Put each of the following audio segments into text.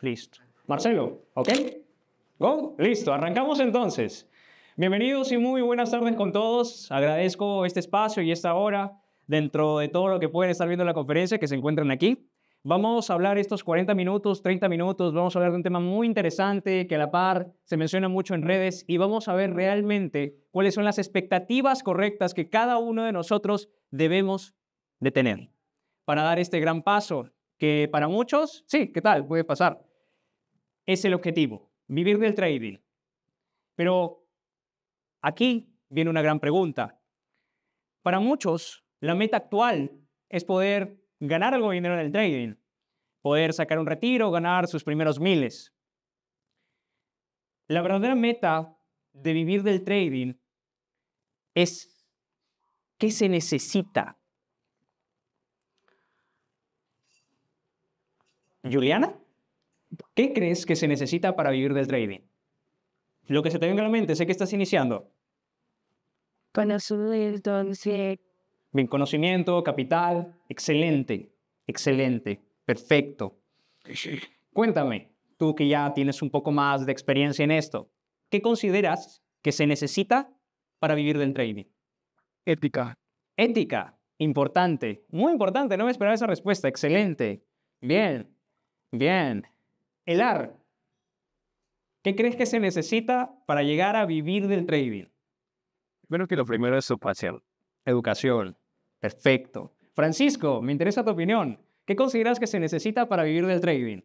Listo. Marcelo, ¿ok? ¿Go? Listo, arrancamos entonces. Bienvenidos y muy buenas tardes con todos. Agradezco este espacio y esta hora dentro de todo lo que pueden estar viendo en la conferencia que se encuentran aquí. Vamos a hablar estos 40 minutos, 30 minutos, vamos a hablar de un tema muy interesante que a la par se menciona mucho en redes y vamos a ver realmente cuáles son las expectativas correctas que cada uno de nosotros debemos de tener para dar este gran paso que para muchos, sí, ¿qué tal? Puede pasar es el objetivo, vivir del trading. Pero aquí viene una gran pregunta. Para muchos, la meta actual es poder ganar algo de dinero en el trading, poder sacar un retiro, ganar sus primeros miles. La verdadera meta de vivir del trading es qué se necesita. Juliana? ¿Qué crees que se necesita para vivir del trading? Lo que se te viene a la mente, sé que estás iniciando. Conocimiento, conocimiento, capital, excelente, excelente, perfecto. Cuéntame, tú que ya tienes un poco más de experiencia en esto, ¿qué consideras que se necesita para vivir del trading? Ética. Ética, importante, muy importante, no me esperaba esa respuesta, excelente. Bien, bien. El AR. ¿Qué crees que se necesita para llegar a vivir del trading? Bueno, que lo primero es su pasión. Educación. Perfecto. Francisco, me interesa tu opinión. ¿Qué consideras que se necesita para vivir del trading?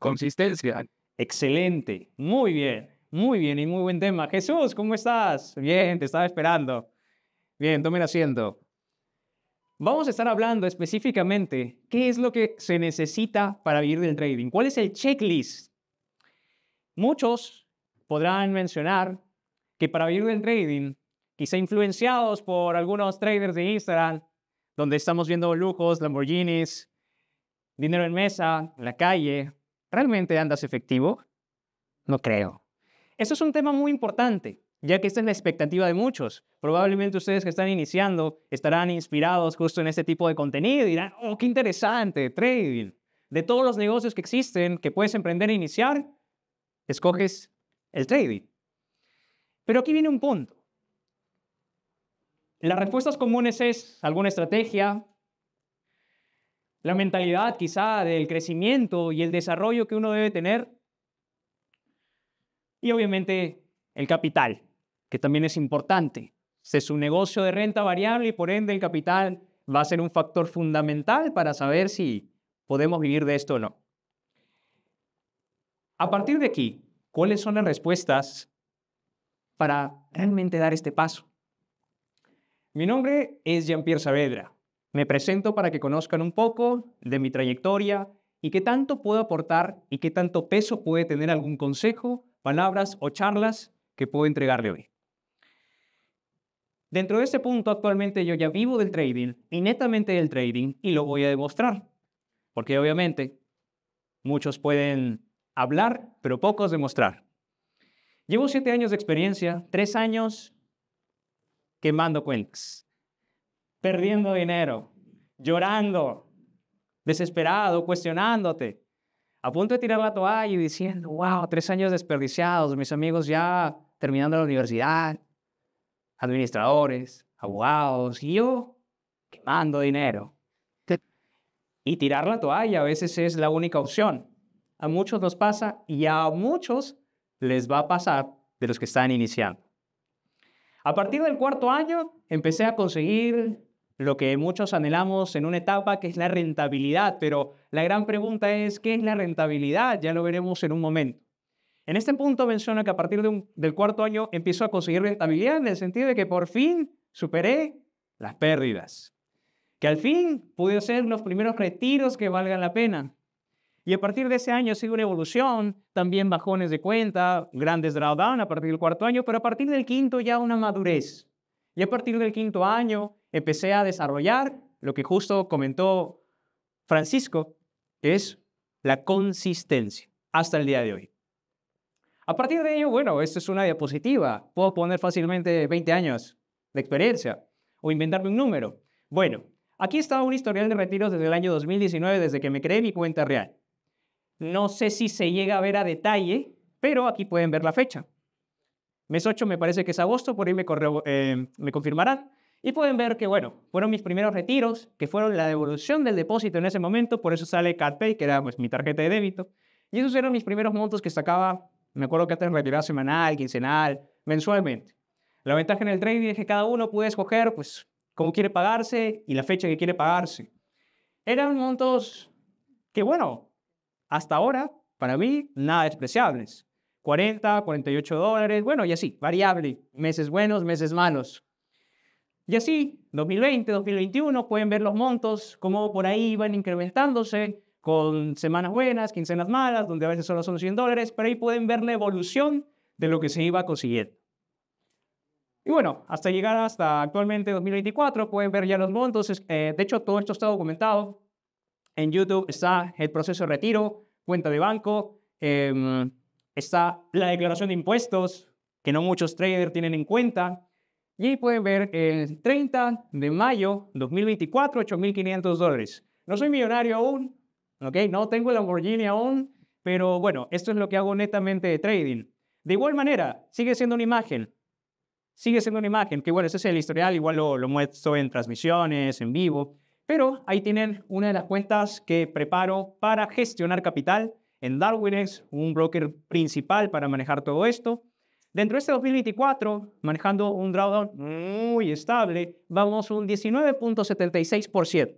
Consistencia. Excelente. Muy bien. Muy bien y muy buen tema. Jesús, ¿cómo estás? Bien, te estaba esperando. Bien, tomen asiento. Vamos a estar hablando específicamente qué es lo que se necesita para vivir del trading, cuál es el checklist. Muchos podrán mencionar que para vivir del trading, quizá influenciados por algunos traders de Instagram, donde estamos viendo lujos, Lamborghinis, dinero en mesa, en la calle, ¿realmente andas efectivo? No creo. Eso es un tema muy importante ya que esta es la expectativa de muchos. Probablemente ustedes que están iniciando estarán inspirados justo en este tipo de contenido y dirán, oh, qué interesante, trading. De todos los negocios que existen que puedes emprender e iniciar, escoges el trading. Pero aquí viene un punto. Las respuestas comunes es alguna estrategia, la mentalidad quizá del crecimiento y el desarrollo que uno debe tener y obviamente el capital que también es importante. Es un negocio de renta variable y por ende el capital va a ser un factor fundamental para saber si podemos vivir de esto o no. A partir de aquí, ¿cuáles son las respuestas para realmente dar este paso? Mi nombre es Jean-Pierre Saavedra. Me presento para que conozcan un poco de mi trayectoria y qué tanto puedo aportar y qué tanto peso puede tener algún consejo, palabras o charlas que puedo entregarle hoy. Dentro de este punto, actualmente yo ya vivo del trading y netamente del trading y lo voy a demostrar. Porque obviamente muchos pueden hablar, pero pocos demostrar. Llevo siete años de experiencia, tres años quemando cuentas, perdiendo dinero, llorando, desesperado, cuestionándote, a punto de tirar la toalla y diciendo, wow, tres años desperdiciados, mis amigos ya terminando la universidad, administradores, abogados y yo quemando dinero. Y tirar la toalla a veces es la única opción. A muchos nos pasa y a muchos les va a pasar de los que están iniciando. A partir del cuarto año empecé a conseguir lo que muchos anhelamos en una etapa que es la rentabilidad, pero la gran pregunta es, ¿qué es la rentabilidad? Ya lo veremos en un momento. En este punto menciona que a partir del cuarto año empiezo a conseguir rentabilidad en el sentido de que por fin superé las pérdidas, que al fin pude ser los primeros retiros que valgan la pena. Y a partir de ese año sido una evolución, también bajones de cuenta, grandes drawdown a partir del cuarto año, pero a partir del quinto ya una madurez. Y a partir del quinto año empecé a desarrollar lo que justo comentó Francisco, que es la consistencia hasta el día de hoy. A partir de ello, bueno, esto es una diapositiva. Puedo poner fácilmente 20 años de experiencia o inventarme un número. Bueno, aquí está un historial de retiros desde el año 2019, desde que me creé mi cuenta real. No sé si se llega a ver a detalle, pero aquí pueden ver la fecha. Mes 8 me parece que es agosto, por ahí me, correo, eh, me confirmarán. Y pueden ver que, bueno, fueron mis primeros retiros, que fueron la devolución del depósito en ese momento, por eso sale CatPay, que era pues, mi tarjeta de débito. Y esos eran mis primeros montos que sacaba me acuerdo que antes retiraba semanal, quincenal, mensualmente. La ventaja en el trading es que cada uno puede escoger, pues, cómo quiere pagarse y la fecha que quiere pagarse. Eran montos que, bueno, hasta ahora, para mí, nada despreciables. 40, 48 dólares, bueno, y así, variable, meses buenos, meses malos. Y así, 2020, 2021, pueden ver los montos, cómo por ahí van incrementándose con semanas buenas, quincenas malas, donde a veces solo son 100 dólares, pero ahí pueden ver la evolución de lo que se iba consiguiendo. Y bueno, hasta llegar hasta actualmente 2024, pueden ver ya los montos. Eh, de hecho, todo esto está documentado. En YouTube está el proceso de retiro, cuenta de banco, em, está la declaración de impuestos, que no muchos traders tienen en cuenta. Y ahí pueden ver el 30 de mayo 2024, 8.500 dólares. No soy millonario aún, ¿ok? No tengo la Lamborghini aún, pero bueno, esto es lo que hago netamente de trading. De igual manera, sigue siendo una imagen. Sigue siendo una imagen, que bueno, ese es el historial, igual lo, lo muestro en transmisiones, en vivo, pero ahí tienen una de las cuentas que preparo para gestionar capital en DarwinX, un broker principal para manejar todo esto. Dentro de este 2024, manejando un drawdown muy estable, vamos un 19.76%.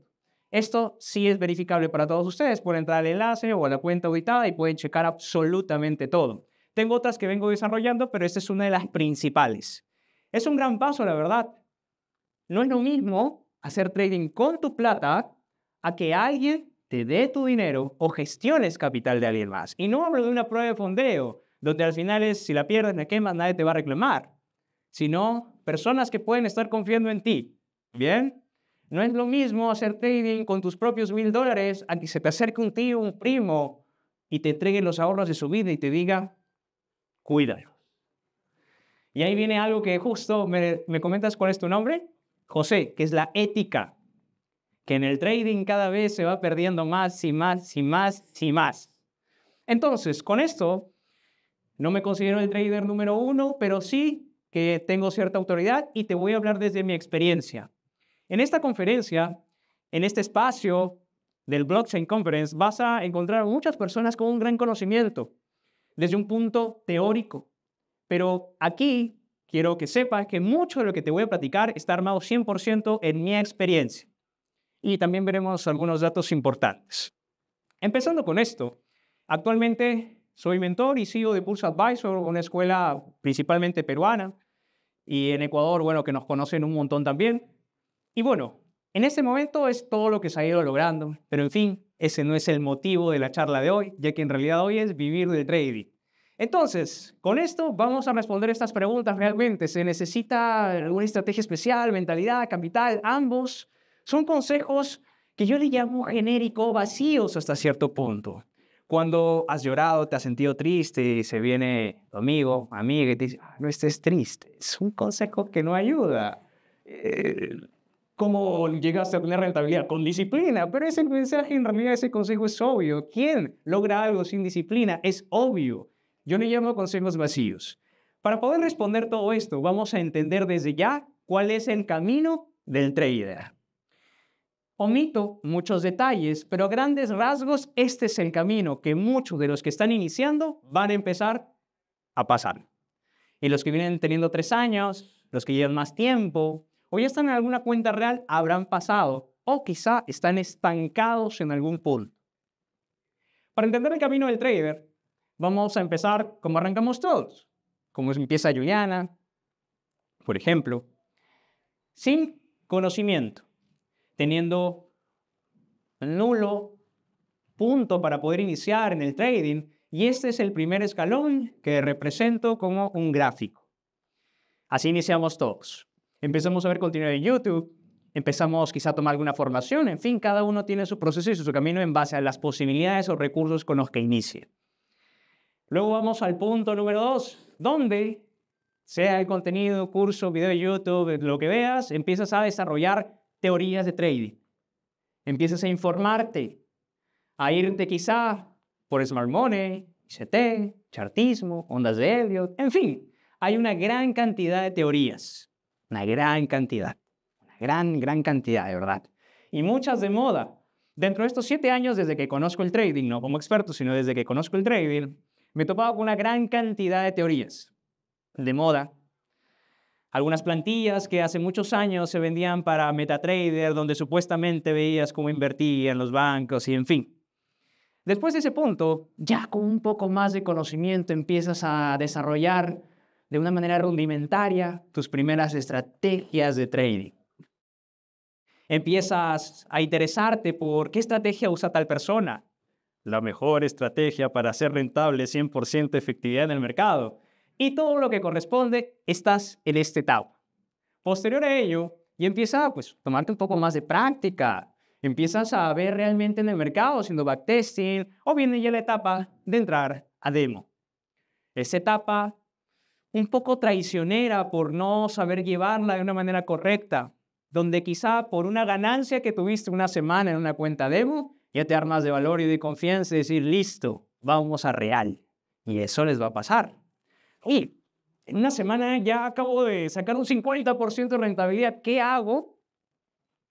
Esto sí es verificable para todos ustedes. por entrar al enlace o a la cuenta auditada y pueden checar absolutamente todo. Tengo otras que vengo desarrollando, pero esta es una de las principales. Es un gran paso, la verdad. No es lo mismo hacer trading con tu plata a que alguien te dé tu dinero o gestiones capital de alguien más. Y no hablo de una prueba de fondeo, donde al final es si la pierdes, la quemas, nadie te va a reclamar, sino personas que pueden estar confiando en ti. ¿Bien? No es lo mismo hacer trading con tus propios mil dólares a que se te acerque un tío, un primo y te entregue los ahorros de su vida y te diga, cuídalo. Y ahí viene algo que justo me, comentas cuál es este tu nombre, José, que es la ética, que en el trading cada vez se va perdiendo más y más y más y más. Entonces, con esto, no me considero el trader número uno, pero sí que tengo cierta autoridad y te voy a hablar desde mi experiencia. En esta conferencia, en este espacio del Blockchain Conference, vas a encontrar muchas personas con un gran conocimiento desde un punto teórico. Pero aquí quiero que sepas que mucho de lo que te voy a platicar está armado 100% en mi experiencia. Y también veremos algunos datos importantes. Empezando con esto, actualmente soy mentor y CEO de Pulse Advisor, una escuela principalmente peruana, y en Ecuador, bueno, que nos conocen un montón también. Y bueno, en ese momento es todo lo que se ha ido logrando, pero en fin, ese no es el motivo de la charla de hoy, ya que en realidad hoy es vivir del trading. Entonces, con esto vamos a responder estas preguntas realmente. ¿Se necesita alguna estrategia especial, mentalidad, capital? Ambos son consejos que yo le llamo genérico vacíos hasta cierto punto. Cuando has llorado, te has sentido triste y se viene tu amigo, amiga y te dice, ah, no estés triste. Es un consejo que no ayuda. Eh, cómo llegas a tener rentabilidad con disciplina. Pero ese mensaje, en realidad, ese consejo es obvio. ¿Quién logra algo sin disciplina? Es obvio. Yo no llamo consejos vacíos. Para poder responder todo esto, vamos a entender desde ya cuál es el camino del trader. Omito muchos detalles, pero a grandes rasgos, este es el camino que muchos de los que están iniciando van a empezar a pasar. Y los que vienen teniendo tres años, los que llevan más tiempo, o ya están en alguna cuenta real, habrán pasado, o quizá están estancados en algún punto. Para entender el camino del trader, vamos a empezar como arrancamos todos, como empieza Juliana, por ejemplo, sin conocimiento, teniendo nulo punto para poder iniciar en el trading, y este es el primer escalón que represento como un gráfico. Así iniciamos todos empezamos a ver contenido de YouTube, empezamos quizá a tomar alguna formación, en fin, cada uno tiene su proceso y su camino en base a las posibilidades o recursos con los que inicie. Luego vamos al punto número dos, donde sea el contenido, curso, video de YouTube, lo que veas, empiezas a desarrollar teorías de trading. Empiezas a informarte, a irte quizá por Smart Money, ICT, chartismo, ondas de Elliot, en fin, hay una gran cantidad de teorías. Una gran cantidad. Una gran, gran cantidad, de verdad. Y muchas de moda. Dentro de estos siete años, desde que conozco el trading, no como experto, sino desde que conozco el trading, me he topado con una gran cantidad de teorías de moda. Algunas plantillas que hace muchos años se vendían para MetaTrader, donde supuestamente veías cómo invertían los bancos y en fin. Después de ese punto, ya con un poco más de conocimiento empiezas a desarrollar de una manera rudimentaria tus primeras estrategias de trading. Empiezas a interesarte por qué estrategia usa tal persona. La mejor estrategia para ser rentable 100% efectividad en el mercado. Y todo lo que corresponde, estás en este etapa. Posterior a ello, y empieza pues, a tomarte un poco más de práctica. Empiezas a ver realmente en el mercado, haciendo backtesting, o viene ya la etapa de entrar a demo. Esa etapa un poco traicionera por no saber llevarla de una manera correcta, donde quizá por una ganancia que tuviste una semana en una cuenta demo, ya te armas de valor y de confianza y decir, listo, vamos a real. Y eso les va a pasar. Y en una semana ya acabo de sacar un 50% de rentabilidad. ¿Qué hago?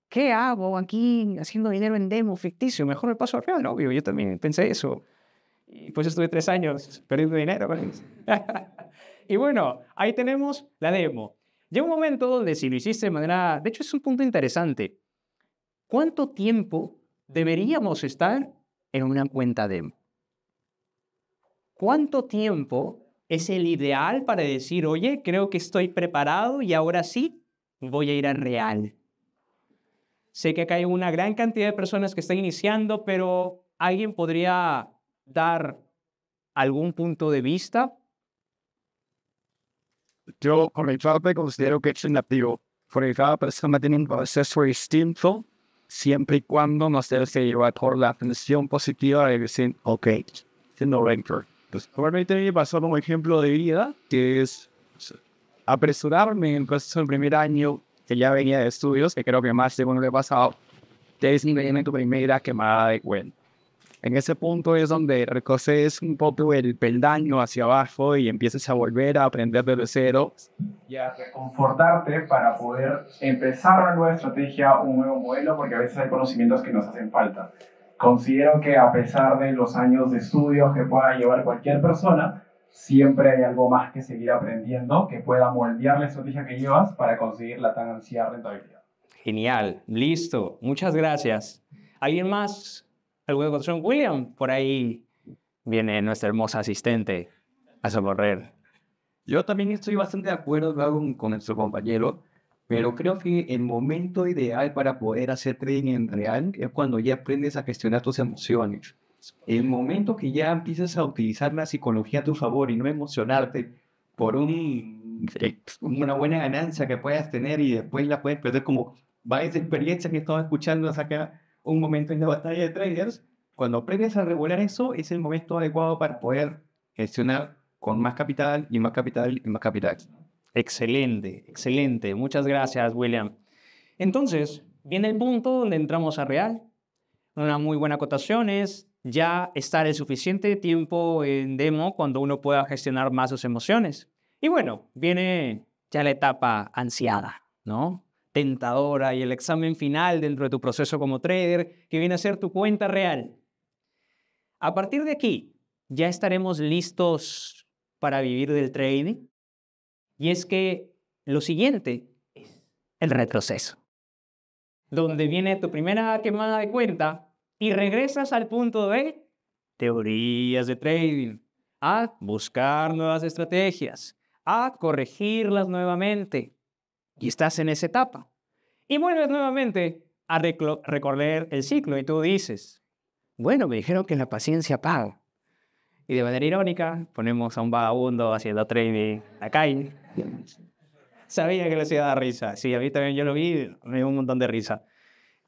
¿Qué hago aquí haciendo dinero en demo ficticio? Mejor me paso al real, obvio. Yo también pensé eso. Y pues estuve tres años perdiendo dinero. Y bueno, ahí tenemos la demo. Llega un momento donde si lo hiciste de manera... De hecho, es un punto interesante. ¿Cuánto tiempo deberíamos estar en una cuenta demo? ¿Cuánto tiempo es el ideal para decir, oye, creo que estoy preparado y ahora sí voy a ir al real? Sé que acá hay una gran cantidad de personas que están iniciando, pero alguien podría dar algún punto de vista yo, por mi parte, considero que es inactivo, porque cada persona tiene un proceso distinto, siempre y cuando nos deje llevar por la atención positiva de decir, ok, siendo rencor. Entonces, pues, probablemente me pasó un ejemplo de vida, que es apresurarme en el proceso primer año, que ya venía de estudios, que creo que más de uno le ha pasado, te en tu primera quemada de cuenta en ese punto es donde recoces un poco el peldaño hacia abajo y empiezas a volver a aprender desde cero. Y a reconfortarte para poder empezar una nueva estrategia, un nuevo modelo, porque a veces hay conocimientos que nos hacen falta. Considero que a pesar de los años de estudios que pueda llevar cualquier persona, siempre hay algo más que seguir aprendiendo que pueda moldear la estrategia que llevas para conseguir la tan ansiada rentabilidad. Genial, listo, muchas gracias. ¿Alguien más? alguna cuestión? William, por ahí viene nuestra hermosa asistente a socorrer. Yo también estoy bastante de acuerdo con, nuestro compañero, pero creo que el momento ideal para poder hacer trading en real es cuando ya aprendes a gestionar tus emociones. El momento que ya empiezas a utilizar la psicología a tu favor y no emocionarte por un, una buena ganancia que puedas tener y después la puedes perder como esa experiencia que he estado escuchando acá un momento en la batalla de traders. Cuando previas a regular eso, es el momento adecuado para poder gestionar con más capital y más capital y más capital. Excelente, excelente. Muchas gracias, William. Entonces, viene el punto donde entramos a real. Una muy buena acotación es ya estar el suficiente tiempo en demo cuando uno pueda gestionar más sus emociones. Y bueno, viene ya la etapa ansiada, ¿no? tentadora y el examen final dentro de tu proceso como trader, que viene a ser tu cuenta real. A partir de aquí, ya estaremos listos para vivir del trading. Y es que lo siguiente es el retroceso, donde viene tu primera quemada de cuenta y regresas al punto de teorías de trading, a buscar nuevas estrategias, a corregirlas nuevamente, y estás en esa etapa. Y vuelves nuevamente a recorrer el ciclo y tú dices, bueno, me dijeron que la paciencia paga. Y de manera irónica, ponemos a un vagabundo haciendo trading a calle. Sabía que le hacía dar risa. Sí, a mí también yo lo vi, me dio un montón de risa.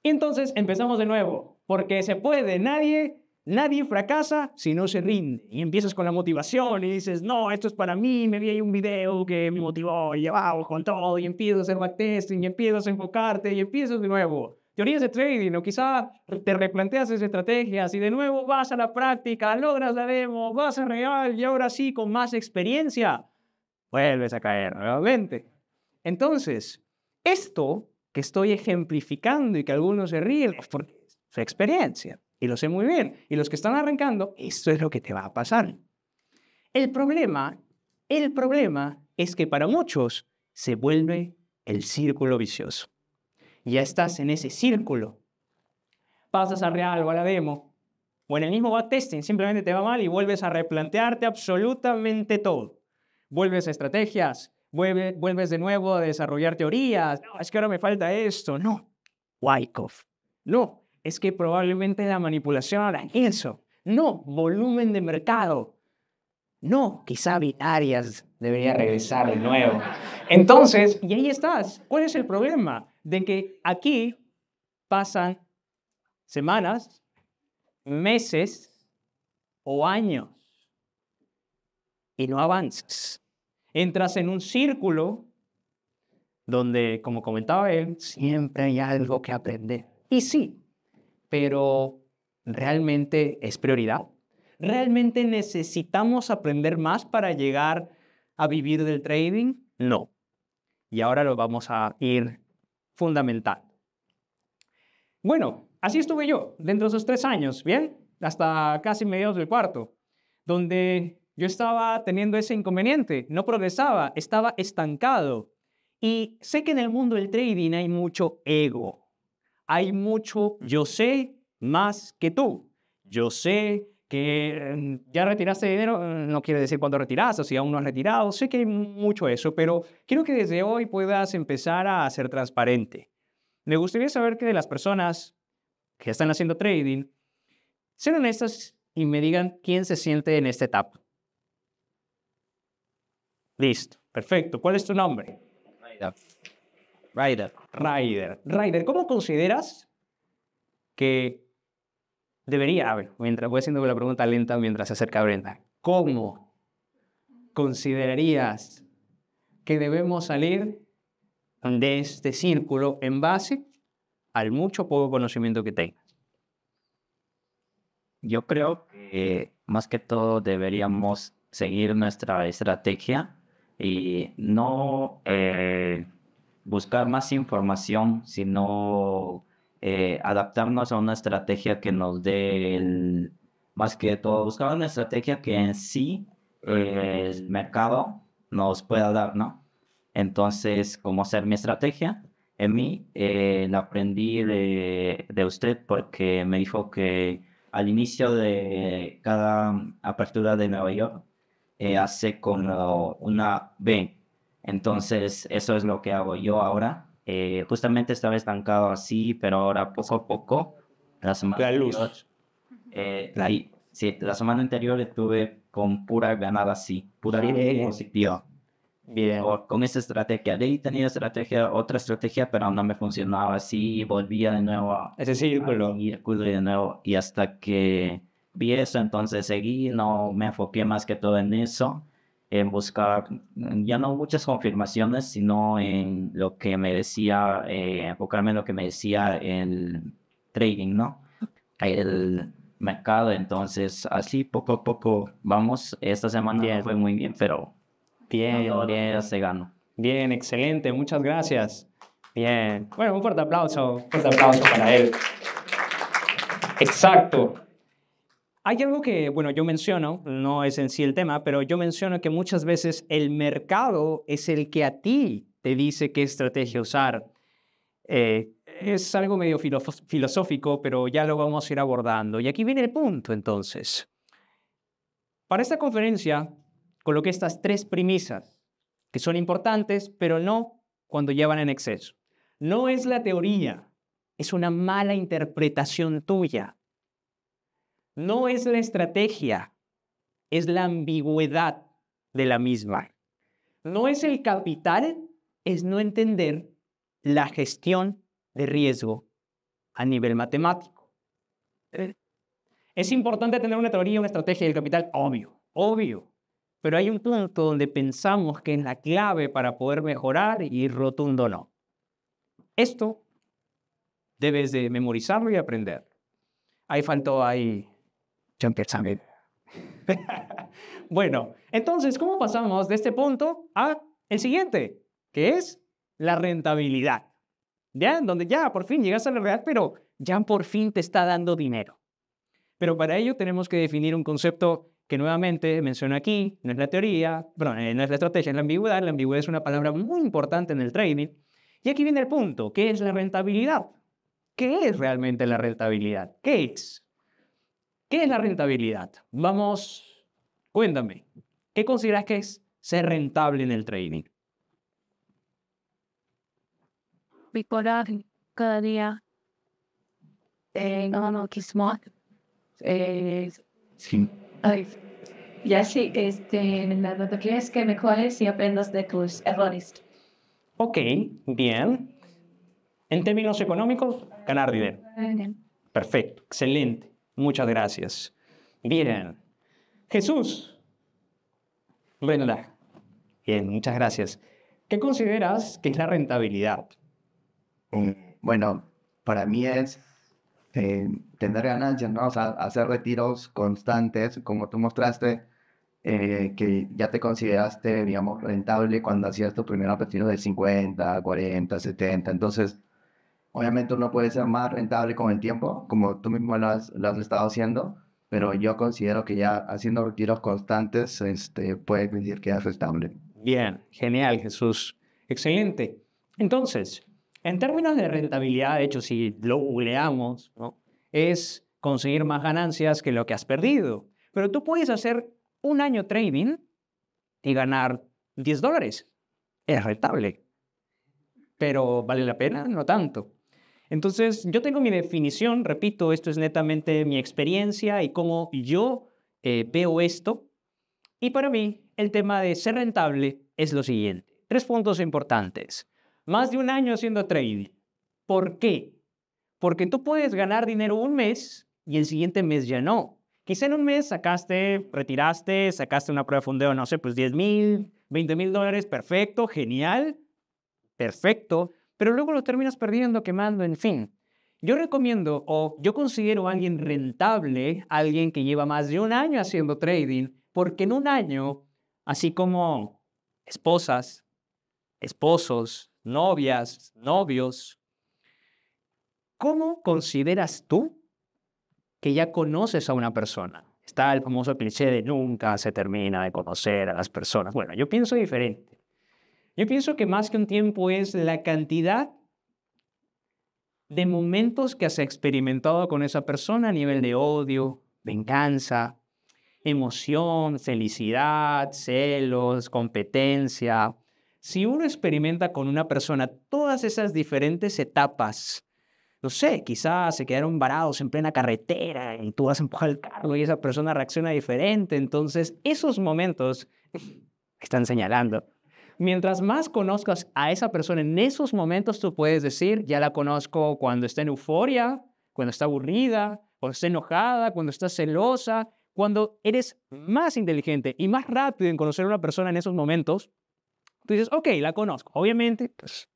entonces empezamos de nuevo, porque se puede, nadie Nadie fracasa si no se rinde. Y empiezas con la motivación y dices, no, esto es para mí, me vi ahí un video que me motivó y llevamos con todo y empiezo a hacer backtesting y empiezas a enfocarte y empiezo de nuevo. Teorías de trading o quizá te replanteas esas estrategias y de nuevo vas a la práctica, logras la demo, vas a real y ahora sí con más experiencia vuelves a caer nuevamente. Entonces, esto que estoy ejemplificando y que algunos se ríen es por su experiencia y lo sé muy bien. Y los que están arrancando, esto es lo que te va a pasar. El problema, el problema es que para muchos se vuelve el círculo vicioso. Ya estás en ese círculo. Pasas a Real o a la demo, o en el mismo testing, simplemente te va mal y vuelves a replantearte absolutamente todo. Vuelves a estrategias, vuelve, vuelves de nuevo a desarrollar teorías. es que ahora me falta esto. No, Wyckoff. No, es que probablemente la manipulación era eso. No, volumen de mercado. No, quizá Vitarias debería regresar de nuevo. Entonces, y ahí estás. ¿Cuál es el problema? De que aquí pasan semanas, meses o años y no avanzas. Entras en un círculo donde, como comentaba él, siempre hay algo que aprender. Y sí, pero ¿realmente es prioridad? ¿Realmente necesitamos aprender más para llegar a vivir del trading? No. Y ahora lo vamos a ir fundamental. Bueno, así estuve yo dentro de esos tres años, ¿bien? Hasta casi mediados del cuarto, donde yo estaba teniendo ese inconveniente, no progresaba, estaba estancado. Y sé que en el mundo del trading hay mucho ego, hay mucho yo sé más que tú. Yo sé que mm, ya retiraste dinero, mm, no quiere decir cuándo retiraste, si aún no has retirado, sé que hay mucho eso, pero quiero que desde hoy puedas empezar a ser transparente. Me gustaría saber que de las personas que están haciendo trading, sean honestas y me digan quién se siente en esta etapa. Listo, perfecto. ¿Cuál es tu nombre? Ryder. Ryder. Uh. Ryder, ¿cómo consideras que debería, a ver, mientras voy haciendo la pregunta lenta mientras se acerca Brenda, ¿cómo considerarías que debemos salir de este círculo en base al mucho poco conocimiento que tengas? Yo creo que más que todo deberíamos seguir nuestra estrategia y no eh, buscar más información, sino eh, adaptarnos a una estrategia que nos dé más que todo, buscar una estrategia que en sí eh, el mercado nos pueda dar, ¿no? Entonces, ¿cómo hacer mi estrategia? En mí eh, la aprendí de, usted porque me dijo que al inicio de cada apertura de Nueva York hace como una B entonces, eso es lo que hago yo ahora. Eh, justamente estaba estancado así, pero ahora poco a poco, la semana luz. anterior, eh, la, sí, la semana anterior estuve con pura ganada así, pura ah, bien. positiva. Bien. con esa estrategia. De ahí tenía estrategia, otra estrategia, pero no me funcionaba así y volvía de nuevo a... Ese círculo. Y de nuevo. Y hasta que vi eso, entonces seguí, no me enfoqué más que todo en eso en buscar ya no muchas confirmaciones, sino en lo que me decía, eh, enfocarme en lo que me decía el trading, ¿no? El mercado. Entonces, así poco a poco vamos. Esta semana fue muy bien, pero bien, bien, se ganó. Bien, excelente, muchas gracias. Bien. Bueno, un fuerte aplauso, un fuerte aplauso para él. Exacto. Hay algo que, bueno, yo menciono, no es en sí el tema, pero yo menciono que muchas veces el mercado es el que a ti te dice qué estrategia usar. Eh, es algo medio filosófico, pero ya lo vamos a ir abordando. Y aquí viene el punto, entonces. Para esta conferencia coloqué estas tres premisas, que son importantes, pero no cuando llevan en exceso. No es la teoría, es una mala interpretación tuya no es la estrategia, es la ambigüedad de la misma. No es el capital, es no entender la gestión de riesgo a nivel matemático. Eh, es importante tener una teoría, una estrategia del capital, obvio, obvio. Pero hay un punto donde pensamos que es la clave para poder mejorar y rotundo no. Esto debes de memorizarlo y aprender. Ahí faltó ahí yo empiezo bueno, entonces, ¿cómo pasamos de este punto a el siguiente? Que es la rentabilidad. ¿Ya? Donde ya por fin llegas a la realidad, pero ya por fin te está dando dinero. Pero para ello tenemos que definir un concepto que nuevamente menciono aquí, no es la teoría, bueno eh, no es la estrategia, es la ambigüedad. La ambigüedad es una palabra muy importante en el trading. Y aquí viene el punto, ¿qué es la rentabilidad? ¿Qué es realmente la rentabilidad? ¿Qué es? ¿Qué es la rentabilidad? Vamos, cuéntame, ¿qué consideras que es ser rentable en el trading? Mejorar cada día eh, no, que smart. Eh, sí. Ay, y así, este, la que es que mejores y aprendas de tus errores. Ok, bien. En términos económicos, ganar dinero. Perfecto, excelente. Muchas gracias. Bien. Jesús. la. Bien, muchas gracias. ¿Qué consideras que es la rentabilidad? Mm, bueno, para mí es eh, tener ganancias, ¿no? hacer retiros constantes, como tú mostraste, eh, que ya te consideraste, digamos, rentable cuando hacías tu primer retiro de 50, 40, 70. Entonces, Obviamente uno puede ser más rentable con el tiempo, como tú mismo lo has, estado haciendo, pero yo considero que ya haciendo retiros constantes este, puedes decir que es rentable. Bien, genial Jesús. Excelente. Entonces, en términos de rentabilidad, de hecho, si lo googleamos, ¿no? es conseguir más ganancias que lo que has perdido. Pero tú puedes hacer un año trading y ganar 10 dólares. Es rentable. Pero ¿vale la pena? No tanto. Entonces, yo tengo mi definición, repito, esto es netamente mi experiencia y cómo yo eh, veo esto. Y para mí, el tema de ser rentable es lo siguiente. Tres puntos importantes. Más de un año haciendo trading. ¿Por qué? Porque tú puedes ganar dinero un mes y el siguiente mes ya no. Quizá en un mes sacaste, retiraste, sacaste una prueba de fondeo, no sé, pues 10 mil, 20 mil dólares, perfecto, genial, perfecto pero luego lo terminas perdiendo, quemando, en fin. Yo recomiendo o yo considero a alguien rentable, alguien que lleva más de un año haciendo trading, porque en un año, así como esposas, esposos, novias, novios, ¿cómo consideras tú que ya conoces a una persona? Está el famoso cliché de nunca se termina de conocer a las personas. Bueno, yo pienso diferente. Yo pienso que más que un tiempo es la cantidad de momentos que has experimentado con esa persona a nivel de odio, venganza, emoción, felicidad, celos, competencia. Si uno experimenta con una persona todas esas diferentes etapas, no sé, quizás se quedaron varados en plena carretera y tú vas a empujar el carro y esa persona reacciona diferente, entonces esos momentos están señalando mientras más conozcas a esa persona en esos momentos, tú puedes decir, ya la conozco cuando está en euforia, cuando está aburrida, cuando está enojada, cuando está celosa. Cuando eres más inteligente y más rápido en conocer a una persona en esos momentos, tú dices, ok, la conozco. Obviamente, pues,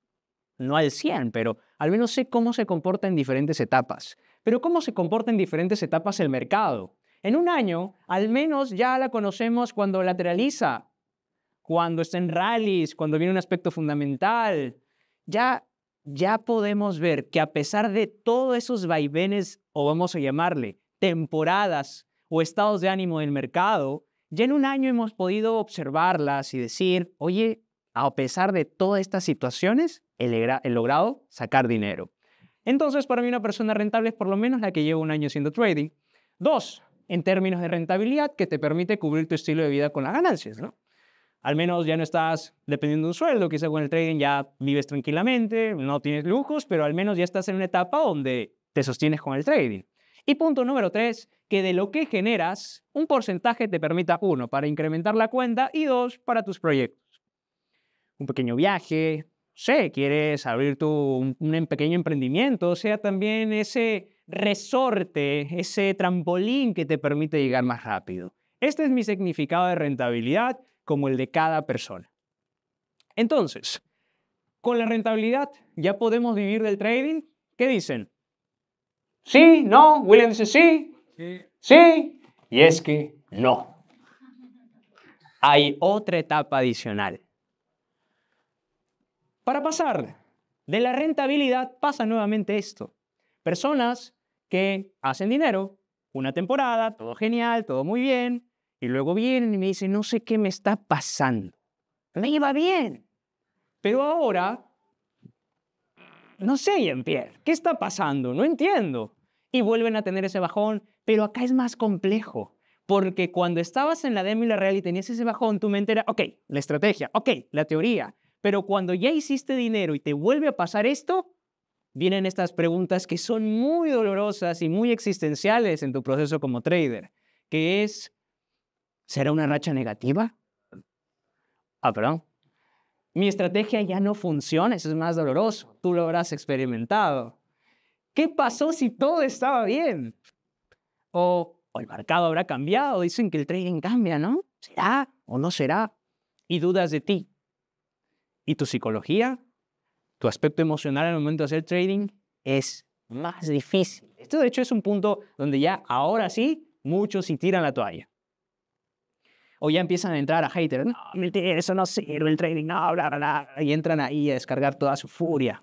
no al 100, pero al menos sé cómo se comporta en diferentes etapas. Pero cómo se comporta en diferentes etapas el mercado. En un año, al menos ya la conocemos cuando lateraliza, cuando está en rallies, cuando viene un aspecto fundamental. Ya, ya podemos ver que a pesar de todos esos vaivenes, o vamos a llamarle temporadas o estados de ánimo del mercado, ya en un año hemos podido observarlas y decir, oye, a pesar de todas estas situaciones, he logrado sacar dinero. Entonces, para mí una persona rentable es por lo menos la que lleva un año siendo trading. Dos, en términos de rentabilidad, que te permite cubrir tu estilo de vida con las ganancias, ¿no? al menos ya no estás dependiendo de un sueldo, quizá con el trading ya vives tranquilamente, no tienes lujos, pero al menos ya estás en una etapa donde te sostienes con el trading. Y punto número tres, que de lo que generas, un porcentaje te permita, uno, para incrementar la cuenta y dos, para tus proyectos. Un pequeño viaje, sé, quieres abrir tu, un, em, pequeño emprendimiento, o sea, también ese resorte, ese trampolín que te permite llegar más rápido. Este es mi significado de rentabilidad como el de cada persona. Entonces, con la rentabilidad, ¿ya podemos vivir del trading? ¿Qué dicen? Sí, no, William dice sí, sí, y es que no. Hay otra etapa adicional. Para pasar de la rentabilidad pasa nuevamente esto. Personas que hacen dinero una temporada, todo genial, todo muy bien, y luego vienen y me dicen, no sé qué me está pasando. Me iba bien. Pero ahora, no sé, en pierre ¿qué está pasando? No entiendo. Y vuelven a tener ese bajón, pero acá es más complejo. Porque cuando estabas en la demo y la real y tenías ese bajón, tu mente era, ok, la estrategia, ok, la teoría. Pero cuando ya hiciste dinero y te vuelve a pasar esto, vienen estas preguntas que son muy dolorosas y muy existenciales en tu proceso como trader, que es, ¿Será una racha negativa? Ah, perdón. Mi estrategia ya no funciona, eso es más doloroso. Tú lo habrás experimentado. ¿Qué pasó si todo estaba bien? O, el mercado habrá cambiado, dicen que el trading cambia, ¿no? ¿Será o no será? Y dudas de ti. ¿Y tu psicología? ¿Tu aspecto emocional al momento de hacer trading? Es más difícil. Esto de hecho es un punto donde ya ahora sí muchos se tiran la toalla o ya empiezan a entrar a haters, no, eso no sirve, el trading, no, bla, bla, bla, y entran ahí a descargar toda su furia.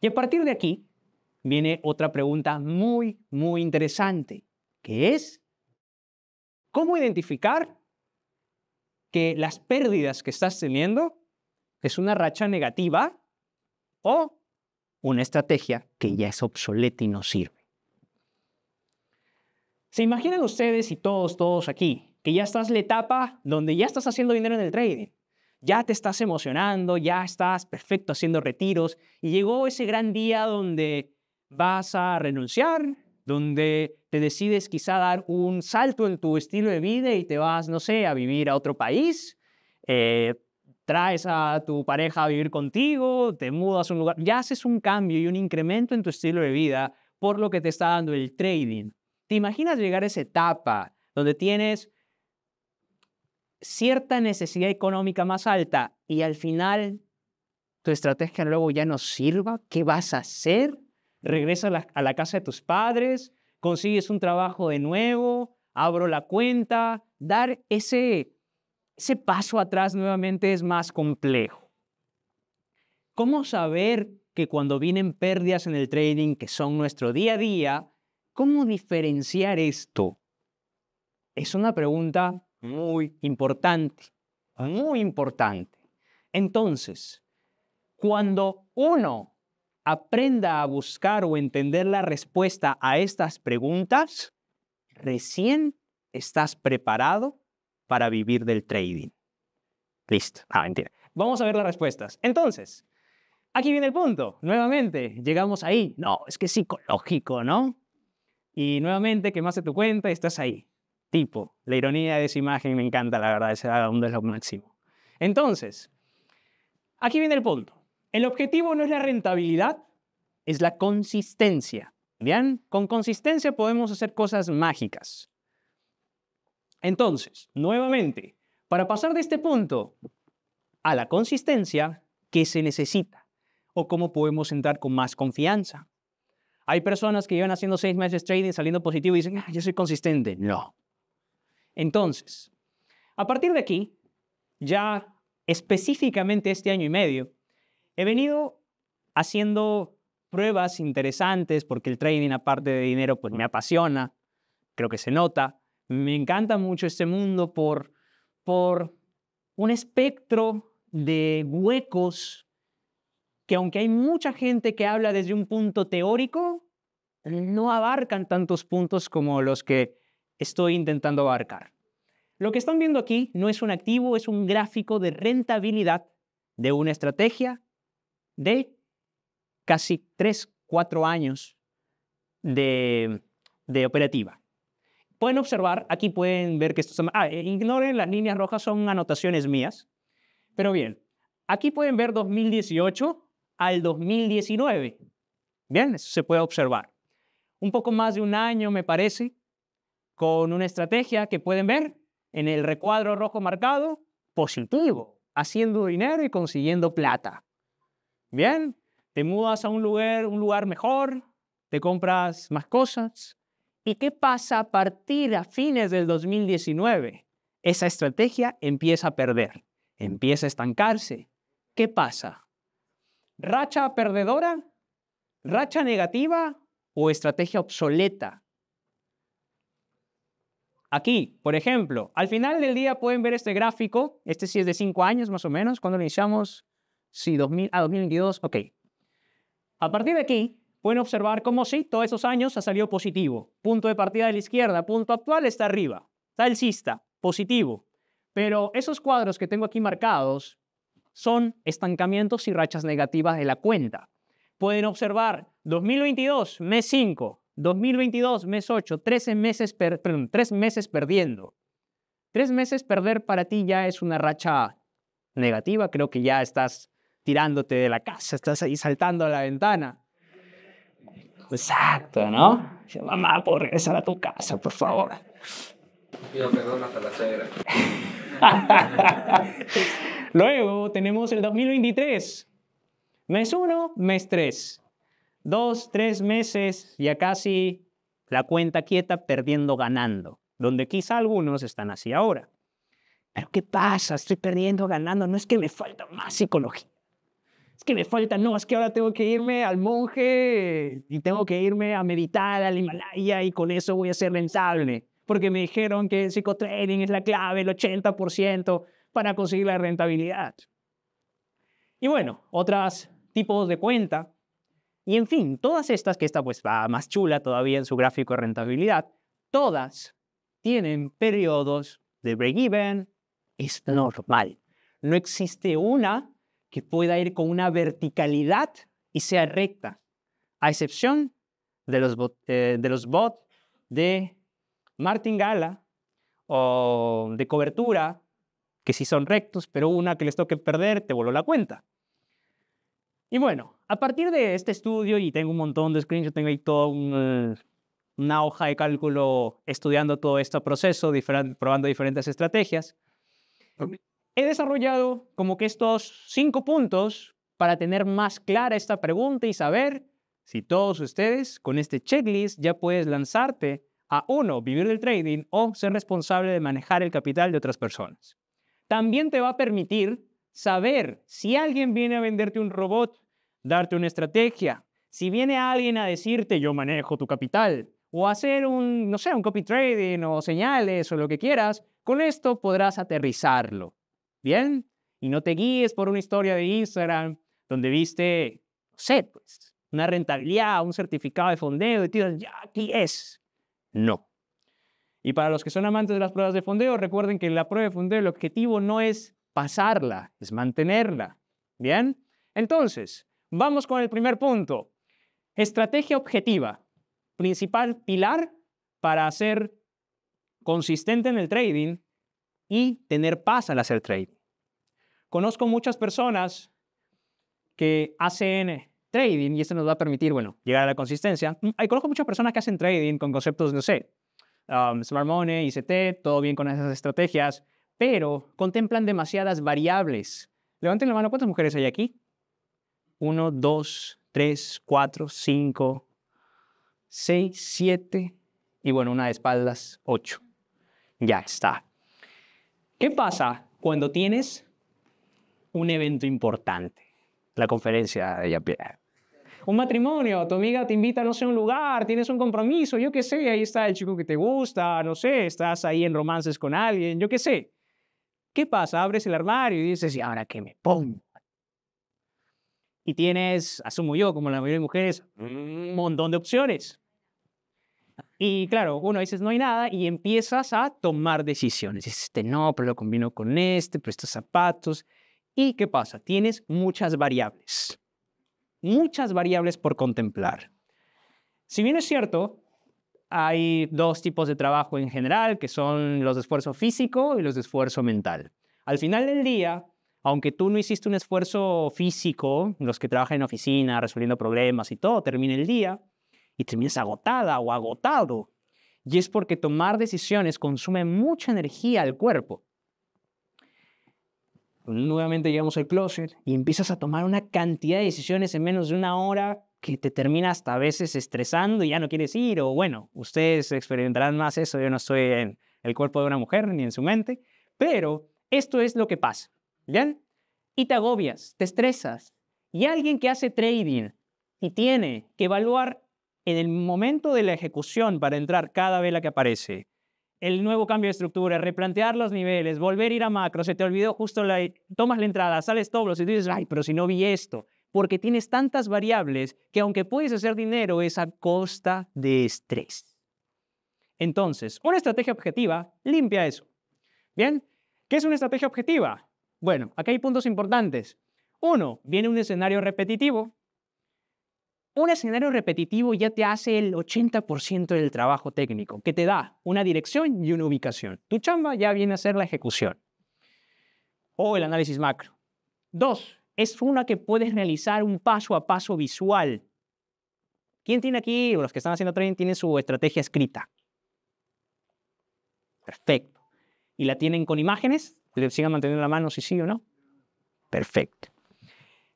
Y a partir de aquí viene otra pregunta muy, muy interesante, que es, ¿cómo identificar que las pérdidas que estás teniendo es una racha negativa o una estrategia que ya es obsoleta y no sirve? ¿Se imaginan ustedes y todos, todos aquí, que ya estás en la etapa donde ya estás haciendo dinero en el trading. Ya te estás emocionando, ya estás perfecto haciendo retiros y llegó ese gran día donde vas a renunciar, donde te decides quizá dar un salto en tu estilo de vida y te vas, no sé, a vivir a otro país, eh, traes a tu pareja a vivir contigo, te mudas a un lugar, ya haces un cambio y un incremento en tu estilo de vida por lo que te está dando el trading. ¿Te imaginas llegar a esa etapa donde tienes cierta necesidad económica más alta y al final tu estrategia luego ya no sirva, ¿qué vas a hacer? ¿Regresas a la, casa de tus padres? ¿Consigues un trabajo de nuevo? ¿Abro la cuenta? Dar ese, ese paso atrás nuevamente es más complejo. ¿Cómo saber que cuando vienen pérdidas en el trading, que son nuestro día a día, ¿cómo diferenciar esto? Es una pregunta muy importante, muy importante. Entonces, cuando uno aprenda a buscar o entender la respuesta a estas preguntas, recién estás preparado para vivir del trading. Listo. Ah, mentira. Vamos a ver las respuestas. Entonces, aquí viene el punto. Nuevamente, llegamos ahí. No, es que es psicológico, ¿no? Y nuevamente quemaste tu cuenta y estás ahí tipo. La ironía de esa imagen me encanta, la verdad, ese vagabundo es lo máximo. Entonces, aquí viene el punto. El objetivo no es la rentabilidad, es la consistencia. ¿Bien? Con consistencia podemos hacer cosas mágicas. Entonces, nuevamente, para pasar de este punto a la consistencia, ¿qué se necesita? ¿O cómo podemos entrar con más confianza? Hay personas que llevan haciendo seis meses trading, saliendo positivo y dicen, ah, yo soy consistente. No, entonces, a partir de aquí, ya específicamente este año y medio, he venido haciendo pruebas interesantes porque el trading, aparte de dinero, pues me apasiona, creo que se nota. Me encanta mucho este mundo por, por un espectro de huecos que aunque hay mucha gente que habla desde un punto teórico, no abarcan tantos puntos como los que estoy intentando abarcar. Lo que están viendo aquí no es un activo, es un gráfico de rentabilidad de una estrategia de casi 3, 4 años de, de operativa. Pueden observar, aquí pueden ver que esto... Ah, eh, ignoren las líneas rojas, son anotaciones mías. Pero bien, aquí pueden ver 2018 al 2019. Bien, eso se puede observar. Un poco más de un año, me parece, con una estrategia que pueden ver en el recuadro rojo marcado, positivo, haciendo dinero y consiguiendo plata. Bien, te mudas a un lugar, un lugar mejor, te compras más cosas. ¿Y qué pasa a partir a fines del 2019? Esa estrategia empieza a perder, empieza a estancarse. ¿Qué pasa? ¿Racha perdedora? ¿Racha negativa? ¿O estrategia obsoleta Aquí, por ejemplo, al final del día pueden ver este gráfico. Este sí es de 5 años más o menos, cuando lo iniciamos. Sí, 2000 a ah, 2022, ok. A partir de aquí, pueden observar cómo sí, todos esos años ha salido positivo. Punto de partida de la izquierda, punto actual está arriba. Está cista, positivo. Pero esos cuadros que tengo aquí marcados son estancamientos y rachas negativas de la cuenta. Pueden observar 2022, mes 5, 2022, mes 8, 13 meses, perdiendo. 3 meses perder para ti ya es una racha negativa, creo que ya estás tirándote de la casa, estás ahí saltando a la ventana. Exacto, ¿no? Mamá, puedo regresar a tu casa, por favor. Pido perdón hasta la cera. Luego tenemos el 2023. Mes 1, mes 3 dos, tres meses, ya casi la cuenta quieta, perdiendo, ganando, donde quizá algunos están así ahora. Pero ¿qué pasa? Estoy perdiendo, ganando. No es que me falta más psicología. Es que me falta, no, es que ahora tengo que irme al monje y tengo que irme a meditar al Himalaya y con eso voy a ser rentable. Porque me dijeron que el psicotraining es la clave, el 80% para conseguir la rentabilidad. Y bueno, otros tipos de cuenta y en fin, todas estas, que esta pues va más chula todavía en su gráfico de rentabilidad, todas tienen periodos de break-even. Es normal. No existe una que pueda ir con una verticalidad y sea recta, a excepción de los eh, bots de, los bot de martingala o de cobertura, que sí son rectos, pero una que les toque perder te voló la cuenta. Y bueno, a partir de este estudio, y tengo un montón de screenshots, tengo ahí toda eh, una hoja de cálculo estudiando todo este proceso, probando diferentes estrategias. He desarrollado como que estos cinco puntos para tener más clara esta pregunta y saber si todos ustedes con este checklist ya puedes lanzarte a uno, vivir del trading o ser responsable de manejar el capital de otras personas. También te va a permitir saber si alguien viene a venderte un robot darte una estrategia. Si viene alguien a decirte yo manejo tu capital o hacer un, no sé, un copy trading o señales o lo que quieras, con esto podrás aterrizarlo. ¿Bien? Y no te guíes por una historia de Instagram donde viste, no sé, pues, una rentabilidad, un certificado de fondeo y dices, ya, aquí es. No. Y para los que son amantes de las pruebas de fondeo, recuerden que en la prueba de fondeo el objetivo no es pasarla, es mantenerla. ¿Bien? Entonces, Vamos con el primer punto. Estrategia objetiva, principal pilar para ser consistente en el trading y tener paz al hacer trading. Conozco muchas personas que hacen trading y esto nos va a permitir, bueno, llegar a la consistencia. Hay, conozco muchas personas que hacen trading con conceptos, no sé, um, Smart Money, ICT, todo bien con esas estrategias, pero contemplan demasiadas variables. Levanten la mano, ¿cuántas mujeres hay aquí? uno dos 3, cuatro cinco seis siete y bueno, una de espaldas, ocho Ya está. ¿Qué pasa cuando tienes un evento importante? La conferencia de Un matrimonio, tu amiga te invita, no sé, a un lugar, tienes un compromiso, yo qué sé, ahí está el chico que te gusta, no sé, estás ahí en romances con alguien, yo qué sé. ¿Qué pasa? Abres el armario y dices, ¿y ahora qué me pongo? y tienes, asumo yo, como la mayoría de mujeres, un montón de opciones. Y claro, uno dices no hay nada y empiezas a tomar decisiones. Este no, pero lo combino con este, pero estos zapatos. ¿Y qué pasa? Tienes muchas variables. Muchas variables por contemplar. Si bien es cierto, hay dos tipos de trabajo en general, que son los de esfuerzo físico y los de esfuerzo mental. Al final del día, aunque tú no hiciste un esfuerzo físico, los que trabajan en oficina, resolviendo problemas y todo, termina el día y terminas agotada o agotado. Y es porque tomar decisiones consume mucha energía al cuerpo. Nuevamente llegamos al closet y empiezas a tomar una cantidad de decisiones en menos de una hora que te termina hasta a veces estresando y ya no quieres ir. O bueno, ustedes experimentarán más eso. Yo no estoy en el cuerpo de una mujer ni en su mente. Pero esto es lo que pasa. ¿Bien? Y te agobias, te estresas. Y alguien que hace trading y tiene que evaluar en el momento de la ejecución para entrar cada vela que aparece, el nuevo cambio de estructura, replantear los niveles, volver a ir a macro, se te olvidó justo la... tomas la entrada, sales toblos y tú dices, ay, pero si no vi esto, porque tienes tantas variables que aunque puedes hacer dinero es a costa de estrés. Entonces, una estrategia objetiva limpia eso. ¿Bien? ¿Qué es una estrategia objetiva? Bueno, aquí hay puntos importantes. Uno, viene un escenario repetitivo. Un escenario repetitivo ya te hace el 80% del trabajo técnico, que te da una dirección y una ubicación. Tu chamba ya viene a ser la ejecución o el análisis macro. Dos, es una que puedes realizar un paso a paso visual. ¿Quién tiene aquí, o los que están haciendo training tienen su estrategia escrita? Perfecto. ¿Y la tienen con imágenes? sigan manteniendo la mano si sí o no. Perfecto.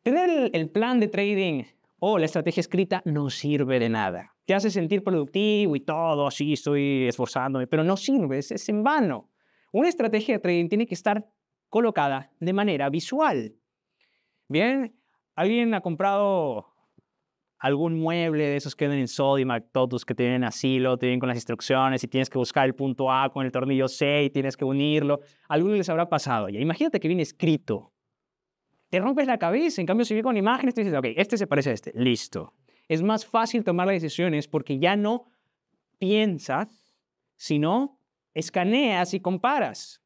Tener el, el plan de trading o la estrategia escrita no sirve de nada. Te hace sentir productivo y todo, así estoy esforzándome, pero no sirve, es en vano. Una estrategia de trading tiene que estar colocada de manera visual. Bien, alguien ha comprado algún mueble de esos que venden en Sodimac, todos que tienen asilo, te vienen con las instrucciones y tienes que buscar el punto A con el tornillo C y tienes que unirlo. A algunos les habrá pasado. Ya imagínate que viene escrito. Te rompes la cabeza. En cambio, si viene con imágenes, te dices, ok, este se parece a este. Listo. Es más fácil tomar las decisiones porque ya no piensas, sino escaneas y comparas.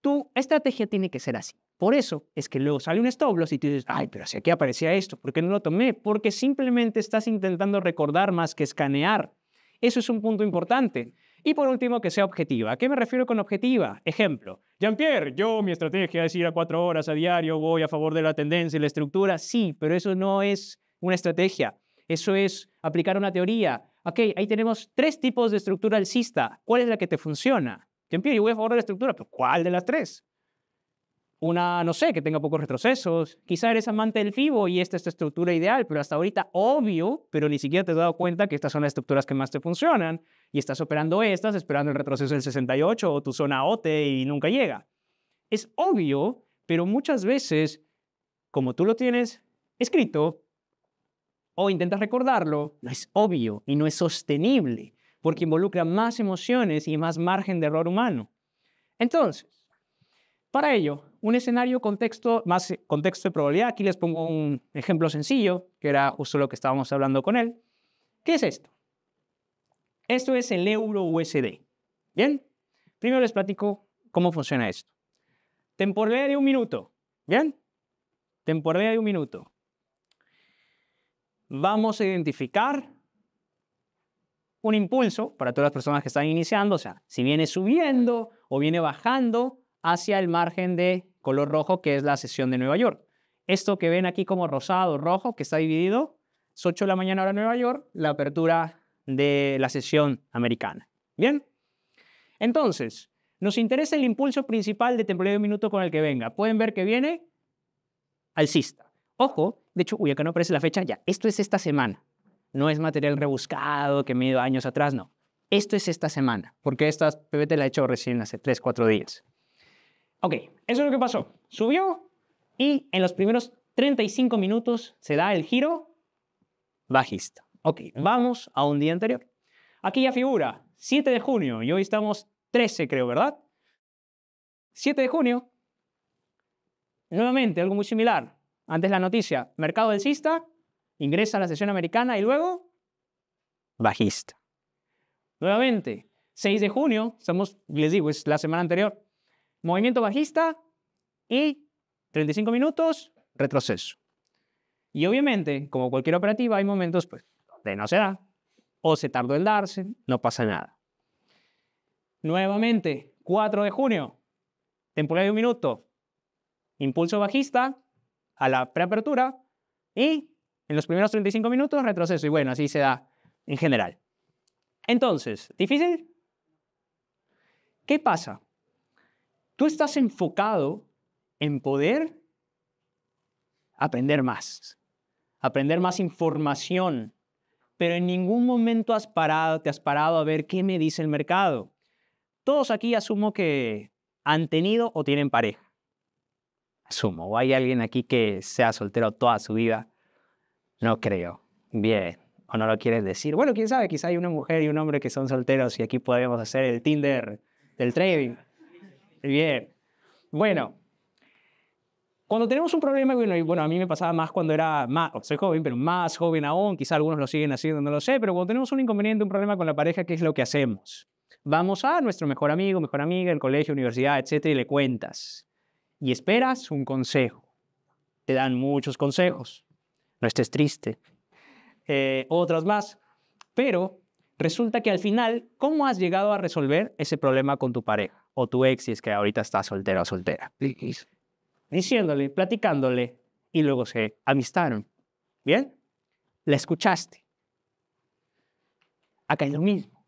Tu estrategia tiene que ser así. Por eso es que luego sale un stop y tú dices, ay, pero si aquí aparecía esto, ¿por qué no lo tomé? Porque simplemente estás intentando recordar más que escanear. Eso es un punto importante. Y por último, que sea objetiva. ¿A qué me refiero con objetiva? Ejemplo, Jean-Pierre, yo mi estrategia es ir a cuatro horas a diario, voy a favor de la tendencia y la estructura. Sí, pero eso no es una estrategia. Eso es aplicar una teoría. Ok, ahí tenemos tres tipos de estructura alcista. ¿Cuál es la que te funciona? Jean-Pierre, yo voy a favor de la estructura, pero ¿cuál de las tres? una, no sé, que tenga pocos retrocesos. Quizá eres amante del FIBO y esta es tu estructura ideal, pero hasta ahorita obvio, pero ni siquiera te has dado cuenta que estas son las estructuras que más te funcionan y estás operando estas esperando el retroceso del 68 o tu zona OTE y nunca llega. Es obvio, pero muchas veces, como tú lo tienes escrito o intentas recordarlo, no es obvio y no es sostenible porque involucra más emociones y más margen de error humano. Entonces, para ello, un escenario contexto más eh, contexto de probabilidad. Aquí les pongo un ejemplo sencillo, que era justo lo que estábamos hablando con él. ¿Qué es esto? Esto es el euro USD. Bien, primero les platico cómo funciona esto. Temporalidad de un minuto. Bien, temporalidad de un minuto. Vamos a identificar un impulso para todas las personas que están iniciando, o sea, si viene subiendo o viene bajando, hacia el margen de color rojo, que es la sesión de Nueva York. Esto que ven aquí como rosado, rojo, que está dividido, es 8 de la mañana hora Nueva York, la apertura de la sesión americana. Bien. Entonces, nos interesa el impulso principal de temporada de minuto con el que venga. Pueden ver que viene alcista. Ojo, de hecho, uy, acá no aparece la fecha ya. Esto es esta semana. No es material rebuscado que mido años atrás, no. Esto es esta semana, porque esta PBT la he hecho recién hace 3, 4 días. Ok, eso es lo que pasó. Subió y en los primeros 35 minutos se da el giro bajista. Ok, vamos a un día anterior. Aquí ya figura 7 de junio y hoy estamos 13 creo, ¿verdad? 7 de junio. Nuevamente, algo muy similar. Antes la noticia, mercado alcista, ingresa a la sesión americana y luego bajista. Nuevamente, 6 de junio, estamos, les digo, es la semana anterior, movimiento bajista y 35 minutos, retroceso. Y obviamente, como cualquier operativa, hay momentos pues, de no se da, o se tardó en darse, no pasa nada. Nuevamente, 4 de junio, temporada de un minuto, impulso bajista a la preapertura y en los primeros 35 minutos retroceso. Y bueno, así se da en general. Entonces, ¿difícil? ¿Qué pasa? Tú estás enfocado en poder aprender más, aprender más información, pero en ningún momento has parado, te has parado a ver qué me dice el mercado. Todos aquí asumo que han tenido o tienen pareja. Asumo, o hay alguien aquí que sea soltero toda su vida. No creo. Bien, o no lo quieres decir. Bueno, quién sabe, quizá hay una mujer y un hombre que son solteros y aquí podemos hacer el Tinder del trading. Bien. Bueno, cuando tenemos un problema, bueno, y bueno, a mí me pasaba más cuando era más, joven, pero más joven aún, quizá algunos lo siguen haciendo, no lo sé, pero cuando tenemos un inconveniente, un problema con la pareja, ¿qué es lo que hacemos? Vamos a nuestro mejor amigo, mejor amiga, el colegio, universidad, etcétera, y le cuentas. Y esperas un consejo. Te dan muchos consejos. No estés triste. Eh, otras más. Pero Resulta que al final, ¿cómo has llegado a resolver ese problema con tu pareja o tu ex si es que ahorita está soltera o soltera? Diciéndole, platicándole y luego se amistaron. ¿Bien? La escuchaste. Acá es lo mismo.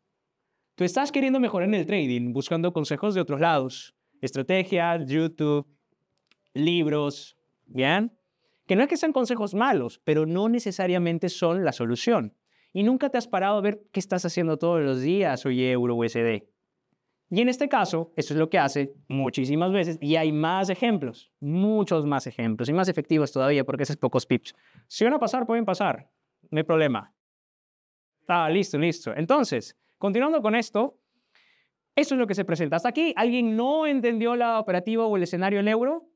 Tú estás queriendo mejorar en el trading, buscando consejos de otros lados, estrategias, YouTube, libros, ¿bien? Que no es que sean consejos malos, pero no necesariamente son la solución y nunca te has parado a ver qué estás haciendo todos los días, oye, euro USD. Y en este caso, eso es lo que hace muchísimas veces y hay más ejemplos, muchos más ejemplos y más efectivos todavía porque esos pocos pips. Si van a pasar, pueden pasar, no hay problema. Ah, listo, listo. Entonces, continuando con esto, eso es lo que se presenta. Hasta aquí, ¿alguien no entendió la operativa o el escenario en euro?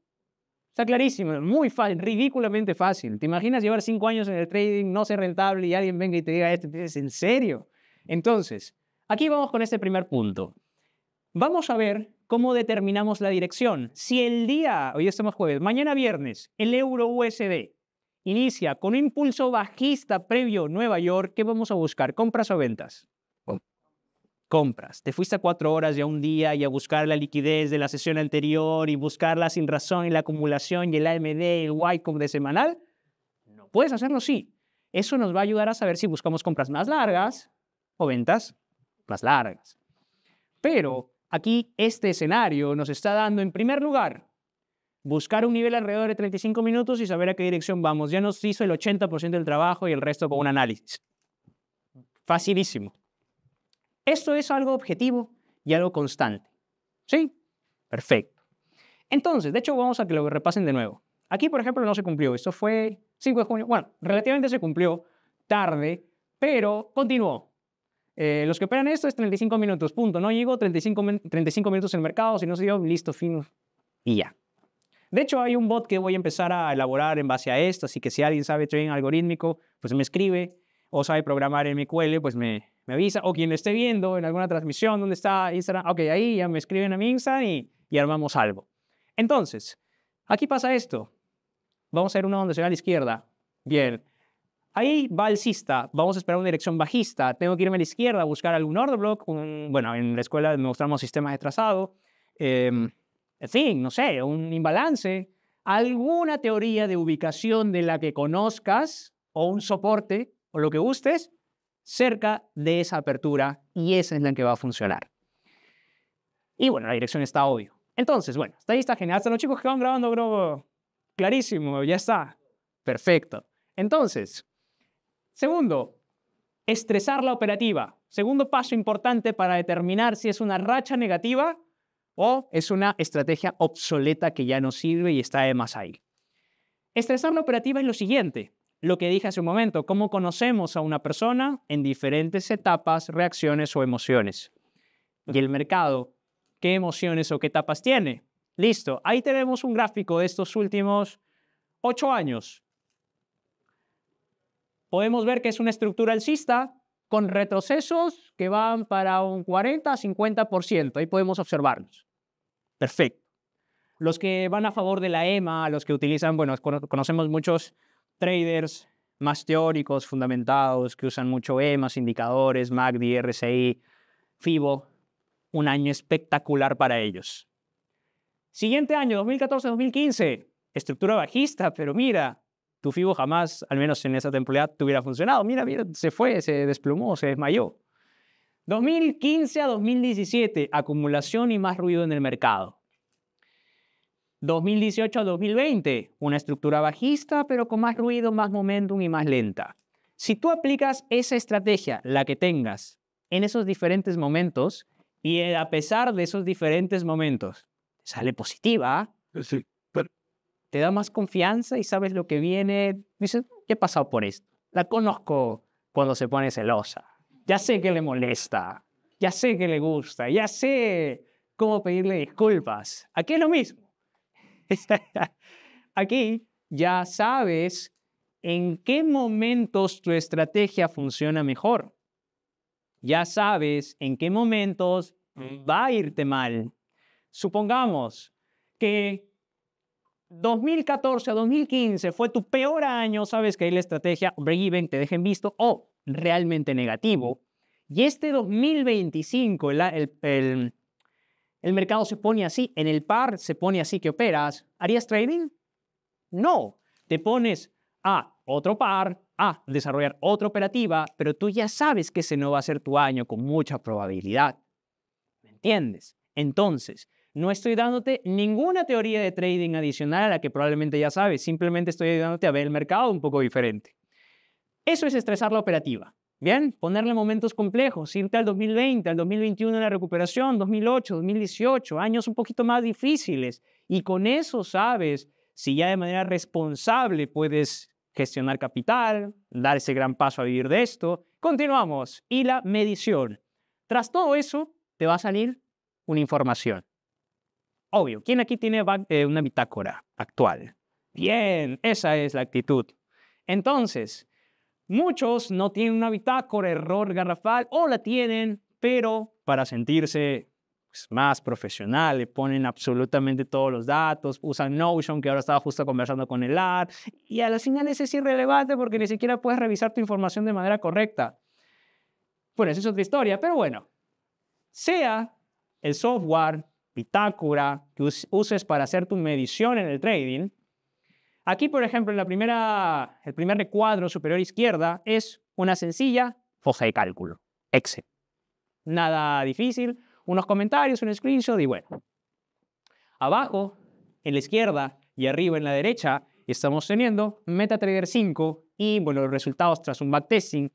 Está clarísimo, muy fácil, ridículamente fácil. ¿Te imaginas llevar cinco años en el trading, no ser rentable y alguien venga y te diga esto? Dices, ¿en serio? Entonces, aquí vamos con este primer punto. Vamos a ver cómo determinamos la dirección. Si el día, hoy estamos jueves, mañana viernes, el euro USD inicia con un impulso bajista previo Nueva York, ¿qué vamos a buscar? ¿Compras o ventas? compras. Te fuiste a cuatro horas y a un día y a buscar la liquidez de la sesión anterior y buscarla sin razón en la acumulación y el AMD y el Wycombe de semanal. No puedes hacerlo, sí. Eso nos va a ayudar a saber si buscamos compras más largas o ventas más largas. Pero aquí este escenario nos está dando, en primer lugar, buscar un nivel alrededor de 35 minutos y saber a qué dirección vamos. Ya nos hizo el 80% del trabajo y el resto con un análisis. Facilísimo. Esto es algo objetivo y algo constante. ¿Sí? Perfecto. Entonces, de hecho, vamos a que lo repasen de nuevo. Aquí, por ejemplo, no se cumplió. Esto fue 5 de junio. Bueno, relativamente se cumplió tarde, pero continuó. Eh, los que operan esto es 35 minutos, punto. No llegó 35, 35 minutos en el mercado, si no se dio, listo, fin. Y ya. De hecho, hay un bot que voy a empezar a elaborar en base a esto, así que si alguien sabe trading algorítmico, pues me escribe o sabe programar MQL, pues me, me avisa. O quien lo esté viendo en alguna transmisión, ¿dónde está Instagram? Ok, ahí ya me escriben a mi Instagram y, y armamos algo. Entonces, aquí pasa esto. Vamos a ver una donde se va a la izquierda. Bien. Ahí va cista. vamos a esperar una dirección bajista, tengo que irme a la izquierda a buscar algún order block, bueno, en la escuela me mostramos sistemas de trazado, eh, en fin, no sé, un imbalance, alguna teoría de ubicación de la que conozcas o un soporte o lo que gustes cerca de esa apertura y esa es la que va a funcionar. Y bueno, la dirección está obvio. Entonces, bueno, está ahí, está genial. Hasta los chicos que van grabando, bro, clarísimo, ya está. Perfecto. Entonces, segundo, estresar la operativa. Segundo paso importante para determinar si es una racha negativa o es una estrategia obsoleta que ya no sirve y está de más ahí. Estresar la operativa es lo siguiente lo que dije hace un momento, cómo conocemos a una persona en diferentes etapas, reacciones o emociones. Y el mercado, ¿qué emociones o qué etapas tiene? Listo, ahí tenemos un gráfico de estos últimos ocho años. Podemos ver que es una estructura alcista con retrocesos que van para un 40-50%. Ahí podemos observarlos. Perfecto. Los que van a favor de la EMA, los que utilizan, bueno, conocemos muchos traders más teóricos, fundamentados, que usan mucho EMAS, indicadores, MACD, RSI, FIBO. Un año espectacular para ellos. Siguiente año, 2014-2015, estructura bajista, pero mira, tu FIBO jamás, al menos en esa temporada, hubiera funcionado. Mira, mira, se fue, se desplomó, se desmayó. 2015 2017, acumulación y más ruido en el mercado. 2018-2020, una estructura bajista, pero con más ruido, más momentum y más lenta. Si tú aplicas esa estrategia, la que tengas, en esos diferentes momentos, y eh, a pesar de esos diferentes momentos, sale positiva, eh, te da más confianza y sabes lo que viene. Dices, ¿qué he pasado por esto. La conozco cuando se pone celosa. Ya sé que le molesta. Ya sé que le gusta. Ya sé cómo pedirle disculpas. Aquí es lo mismo Aquí ya sabes en qué momentos tu estrategia funciona mejor. Ya sabes en qué momentos mm. va a irte mal. Supongamos que 2014 a 2015 fue tu peor año, sabes que ahí la estrategia break-even te dejen visto o realmente negativo. Y este 2025, el, el, el mercado se pone así, en el par se pone así que operas. ¿Harías trading? No. Te pones a otro par, a desarrollar otra operativa, pero tú ya sabes que ese no va a ser tu año con mucha probabilidad. ¿Me entiendes? Entonces, no estoy dándote ninguna teoría de trading adicional a la que probablemente ya sabes, simplemente estoy ayudándote a ver el mercado un poco diferente. Eso es estresar la operativa. Bien, ponerle momentos complejos, irte al 2020, al 2021 en la recuperación, 2008, 2018, años un poquito más difíciles. Y con eso sabes si ya de manera responsable puedes gestionar capital, dar ese gran paso a vivir de esto. Continuamos. Y la medición. Tras todo eso, te va a salir una información. Obvio, ¿quién aquí tiene eh, una bitácora actual? Bien, esa es la actitud. Entonces, Muchos no tienen una bitácora, error garrafal, o la tienen, pero para sentirse pues, más profesional, le ponen absolutamente todos los datos, usan Notion, que ahora estaba justo conversando con el Art, y a final señales es irrelevante porque ni siquiera puedes revisar tu información de manera correcta. Bueno, esa es otra historia, pero bueno, sea el software, bitácora que uses para hacer tu medición en el trading, Aquí, por ejemplo, en el primer cuadro, superior izquierda es una sencilla fosa de cálculo, Excel. Nada difícil, unos comentarios, un screenshot y bueno. Abajo, en la izquierda y arriba en la derecha, estamos teniendo MetaTrader 5 y bueno, los resultados tras un backtesting,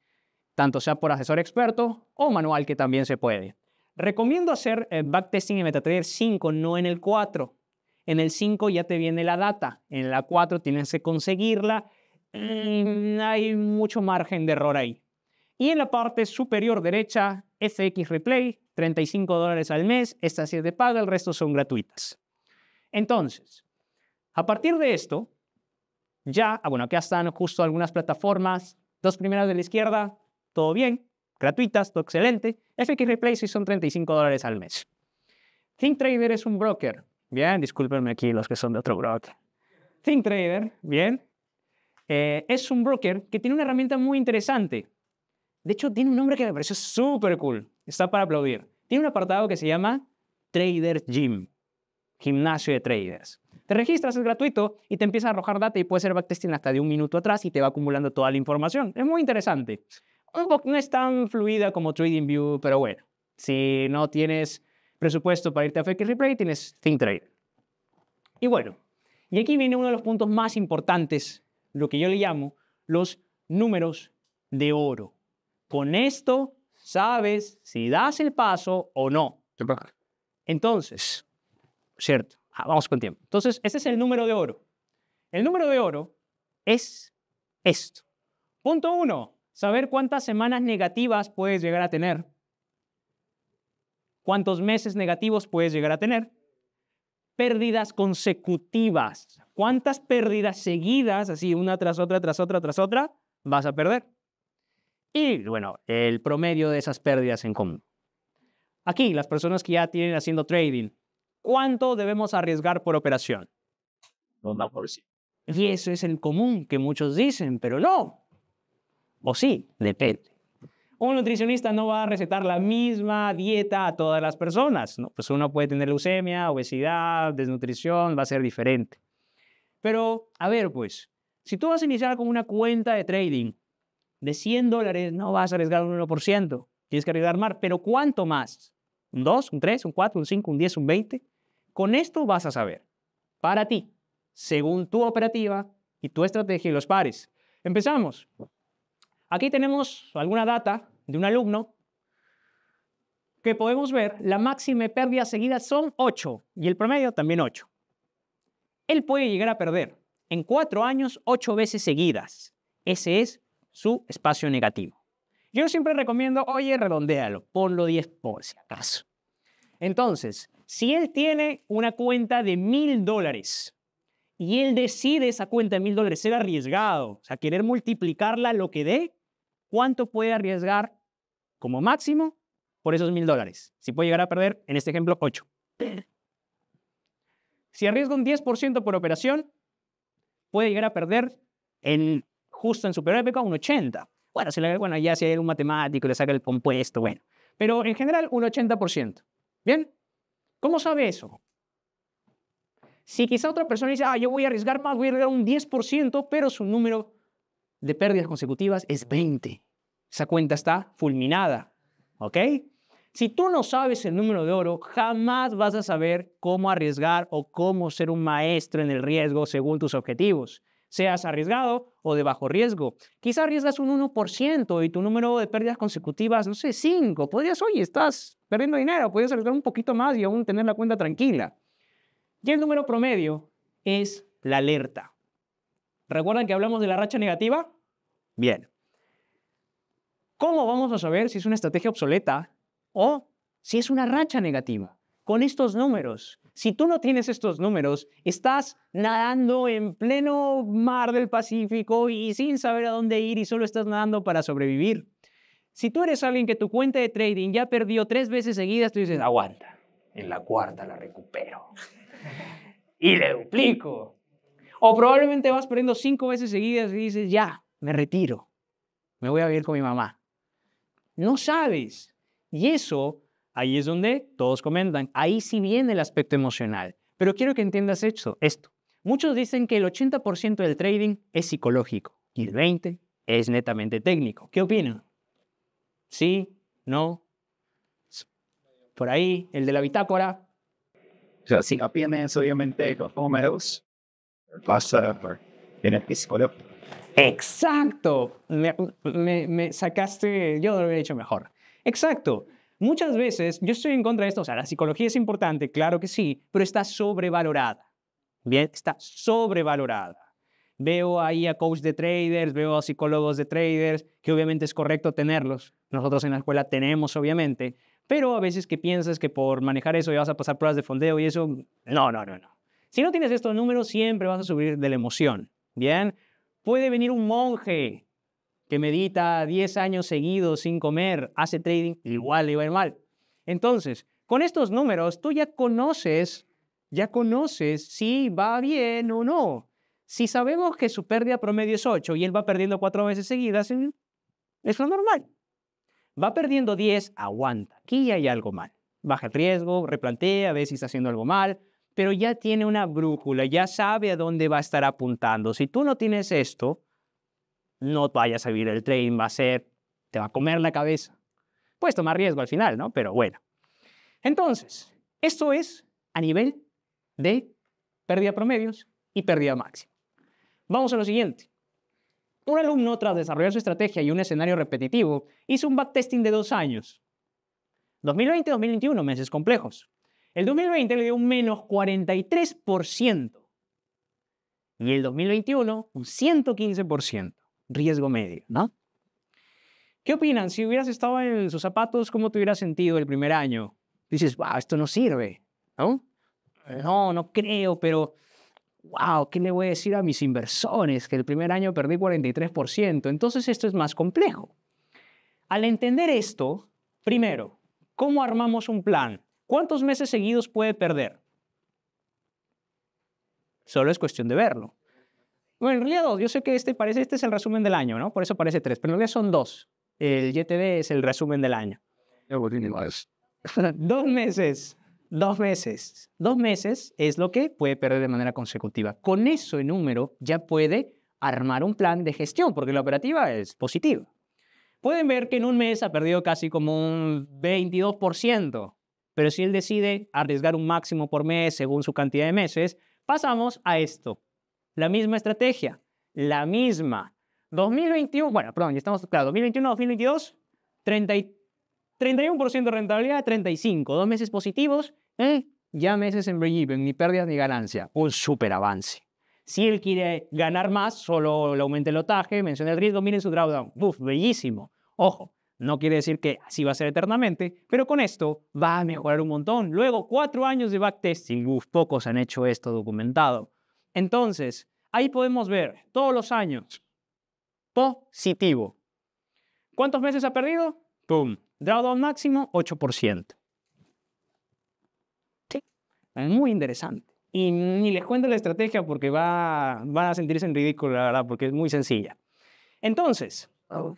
tanto sea por asesor experto o manual que también se puede. Recomiendo hacer el eh, backtesting en MetaTrader 5, no en el 4. En el 5 ya te viene la data, en la 4 tienes que conseguirla. Mm, hay mucho margen de error ahí. Y en la parte superior derecha, FX Replay, 35 dólares al mes, esta sí es de paga, el resto son gratuitas. Entonces, a partir de esto, ya, ah, bueno, acá están justo algunas plataformas, dos primeras de la izquierda, todo bien, gratuitas, todo excelente. FX Replay sí son 35 dólares al mes. ThinkTrader es un broker, Bien, discúlpenme aquí los que son de otro broker. ThinkTrader, bien. Eh, es un broker que tiene una herramienta muy interesante. De hecho, tiene un nombre que me pareció súper cool. Está para aplaudir. Tiene un apartado que se llama Trader Gym, gimnasio de traders. Te registras, es gratuito y te empieza a arrojar data y puede ser backtesting hasta de un minuto atrás y te va acumulando toda la información. Es muy interesante. No es tan fluida como TradingView, pero bueno, si no tienes presupuesto para irte a Fake Replay, tienes ThinkTrader. Y bueno, y aquí viene uno de los puntos más importantes, lo que yo le llamo los números de oro. Con esto sabes si das el paso o no. Entonces, cierto, ah, vamos con tiempo. Entonces, este es el número de oro. El número de oro es esto. Punto uno, saber cuántas semanas negativas puedes llegar a tener cuántos meses negativos puedes llegar a tener. Pérdidas consecutivas. ¿Cuántas pérdidas seguidas, así una tras otra, tras otra, tras otra, vas a perder? Y bueno, el promedio de esas pérdidas en común. Aquí, las personas que ya tienen haciendo trading, ¿cuánto debemos arriesgar por operación? No, no, por sí. Y eso es el común que muchos dicen, pero no. O sí, depende un nutricionista no va a recetar la misma dieta a todas las personas. ¿no? Pues uno puede tener leucemia, obesidad, desnutrición, va a ser diferente. Pero, a ver, pues, si tú vas a iniciar con una cuenta de trading de 100 dólares, no vas a arriesgar un 1%. Tienes que arriesgar más. Pero ¿cuánto más? ¿Un 2, un 3, un 4, un 5, un 10, un 20? Con esto vas a saber, para ti, según tu operativa y tu estrategia y los pares. Empezamos. Aquí tenemos alguna data de un alumno que podemos ver, la máxima pérdida seguida son 8 y el promedio también 8. Él puede llegar a perder en 4 años 8 veces seguidas. Ese es su espacio negativo. Yo siempre recomiendo, oye, redondéalo, ponlo 10 por si acaso. Entonces, si él tiene una cuenta de mil dólares y él decide esa cuenta de mil dólares ser arriesgado, o sea, querer multiplicarla lo que dé, cuánto puede arriesgar como máximo por esos mil dólares. Si puede llegar a perder, en este ejemplo, 8. Si arriesga un 10% por operación, puede llegar a perder en, justo en su peor época un 80. Bueno, si le, bueno, ya si hay un matemático le saca el compuesto, bueno. Pero en general un 80%. ¿Bien? ¿Cómo sabe eso? Si quizá otra persona dice, ah, yo voy a arriesgar más, voy a arriesgar un 10%, pero su número de pérdidas consecutivas es 20. Esa cuenta está fulminada. ¿Ok? Si tú no sabes el número de oro, jamás vas a saber cómo arriesgar o cómo ser un maestro en el riesgo según tus objetivos, seas arriesgado o de bajo riesgo. Quizá arriesgas un 1% y tu número de pérdidas consecutivas, no sé, 5. Podrías, oye, estás perdiendo dinero, podrías arriesgar un poquito más y aún tener la cuenta tranquila. Y el número promedio es la alerta. ¿Recuerdan que hablamos de la racha negativa? Bien. ¿Cómo vamos a saber si es una estrategia obsoleta o si es una racha negativa? Con estos números. Si tú no tienes estos números, estás nadando en pleno mar del Pacífico y sin saber a dónde ir y solo estás nadando para sobrevivir. Si tú eres alguien que tu cuenta de trading ya perdió tres veces seguidas, tú dices, aguanta, en la cuarta la recupero. y le duplico. O probablemente vas perdiendo cinco veces seguidas y dices, ya, me retiro, me voy a vivir con mi mamá. No sabes. Y eso, ahí es donde todos comentan, ahí sí viene el aspecto emocional. Pero quiero que entiendas esto. esto. Muchos dicen que el 80% del trading es psicológico y el 20% es netamente técnico. ¿Qué opinan? ¿Sí? ¿No? Por ahí, el de la bitácora. O sea, si obviamente Exacto, me, sacaste, yo lo he hecho mejor. Exacto. Muchas veces yo estoy en contra de esto, o sea, la psicología es importante, claro que sí, pero está sobrevalorada. Bien, está sobrevalorada. Veo ahí a coach de traders, veo a psicólogos de traders, que obviamente es correcto tenerlos. Nosotros en la escuela tenemos, obviamente, pero a veces que piensas que por manejar eso ya vas a pasar pruebas de fondeo y eso, no, no, no, no. Si no tienes estos números, siempre vas a subir de la emoción. Bien, puede venir un monje que medita 10 años seguidos sin comer, hace trading, igual le va a mal. Entonces, con estos números, tú ya conoces, ya conoces si va bien o no. Si sabemos que su pérdida promedio es 8 y él va perdiendo 4 veces seguidas, es lo normal. Va perdiendo 10, aguanta. Aquí hay algo mal. Baja el riesgo, replantea, ve si está haciendo algo mal, pero ya tiene una brújula, ya sabe a dónde va a estar apuntando. Si tú no tienes esto, no vayas a vivir el tren, va a ser, te va a comer la cabeza. Puedes tomar riesgo al final, ¿no? Pero bueno. Entonces, esto es a nivel de pérdida promedios y pérdida máxima. Vamos a lo siguiente. Un alumno, tras desarrollar su estrategia y un escenario repetitivo, hizo un backtesting de dos años. 2020-2021, meses complejos. El 2020 le dio un menos 43% y el 2021 un 115%, riesgo medio, ¿no? ¿Qué opinan? Si hubieras estado en sus zapatos, ¿cómo te hubieras sentido el primer año? Dices, wow, esto no sirve, ¿no? Eh, no, no creo, pero wow, ¿qué le voy a decir a mis inversores? Que el primer año perdí 43%, entonces esto es más complejo. Al entender esto, primero, ¿cómo armamos un plan? ¿Cuántos meses seguidos puede perder? Solo es cuestión de verlo. Bueno, en realidad dos. Yo sé que este parece, este es el resumen del año, ¿no? Por eso parece tres, pero en realidad son dos. El YTD es el resumen del año. dos meses, dos meses. Dos meses es lo que puede perder de manera consecutiva. Con eso en número ya puede armar un plan de gestión, porque la operativa es positiva. Pueden ver que en un mes ha perdido casi como un 22%. Pero si él decide arriesgar un máximo por mes según su cantidad de meses, pasamos a esto. La misma estrategia, la misma. 2021, bueno, perdón, ya estamos, claro, 2021, 2022, 30 31% de rentabilidad, 35, dos meses positivos, ¿eh? ya meses en break-even, ni pérdidas ni ganancia, un súper avance. Si él quiere ganar más, solo le aumente el otaje, menciona el riesgo, miren su drawdown, ¡buf! Bellísimo. Ojo, no quiere decir que así va a ser eternamente, pero con esto va a mejorar un montón. Luego, cuatro años de backtesting. pocos han hecho esto documentado. Entonces, ahí podemos ver todos los años positivo. ¿Cuántos meses ha perdido? ¡Pum! Drawdown máximo, 8%. Sí, muy interesante. Y ni les cuento la estrategia porque va, van a sentirse en ridículo, la verdad, porque es muy sencilla. Entonces, oh.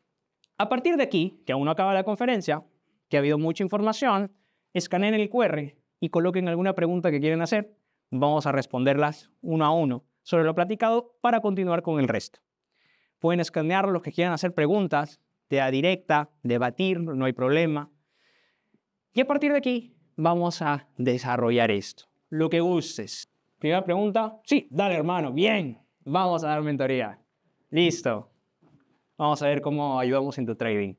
A partir de aquí, que aún no acaba la conferencia, que ha habido mucha información, escaneen el QR y coloquen alguna pregunta que quieren hacer. Vamos a responderlas uno a uno sobre lo platicado para continuar con el resto. Pueden escanear los que quieran hacer preguntas, de a directa, debatir, no hay problema. Y a partir de aquí vamos a desarrollar esto. Lo que gustes. Primera pregunta. Sí, dale hermano, bien. Vamos a dar mentoría. Listo. Vamos a ver cómo ayudamos en tu trading.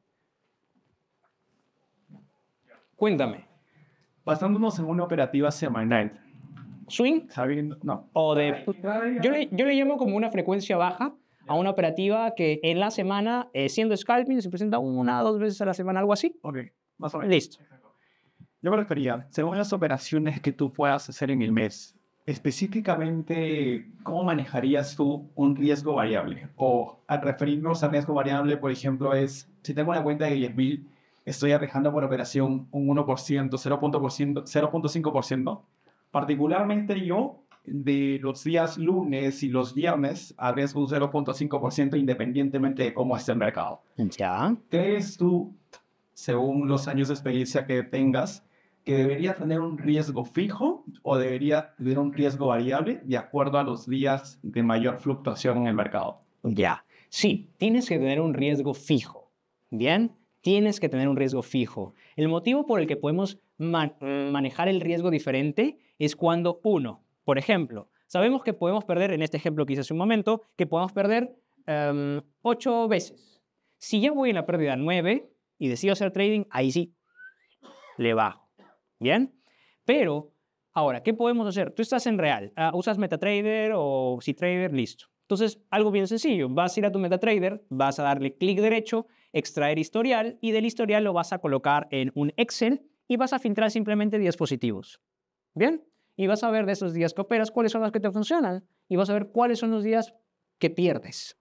Cuéntame. Basándonos en una operativa semanal. ¿Swing? Sabiendo, no. O de, yo, le, yo le llamo como una frecuencia baja a una operativa que en la semana, eh, siendo scalping, se presenta una o dos veces a la semana, algo así. Ok, más o menos. Listo. Yo me refería, según las operaciones que tú puedas hacer en el mes, específicamente, ¿cómo manejarías tú un riesgo variable? O al referirnos al riesgo variable, por ejemplo, es si tengo una cuenta de 10.000 estoy arriesgando por operación un 1%, 0.5%. Particularmente yo, de los días lunes y los viernes, arriesgo un 0.5% independientemente de cómo esté el mercado. ¿Ya? ¿Crees tú, según los años de experiencia que tengas, que debería tener un riesgo fijo o debería tener un riesgo variable de acuerdo a los días de mayor fluctuación en el mercado? Ya, sí, tienes que tener un riesgo fijo. Bien, tienes que tener un riesgo fijo. El motivo por el que podemos manejar el riesgo diferente es cuando uno, por ejemplo, sabemos que podemos perder, en este ejemplo que hice hace un momento, que podemos perder em, ocho veces. Si ya voy en la pérdida nueve y decido hacer trading, ahí sí, le bajo ¿Bien? Pero, ahora, ¿qué podemos hacer? Tú estás en real, ah, usas MetaTrader o CTrader, listo. Entonces, algo bien sencillo, vas a ir a tu MetaTrader, vas a darle clic derecho, extraer historial y del historial lo vas a colocar en un Excel y vas a filtrar simplemente positivos. ¿Bien? Y vas a ver de esos días que operas cuáles son los que te funcionan y vas a ver cuáles son los días que pierdes.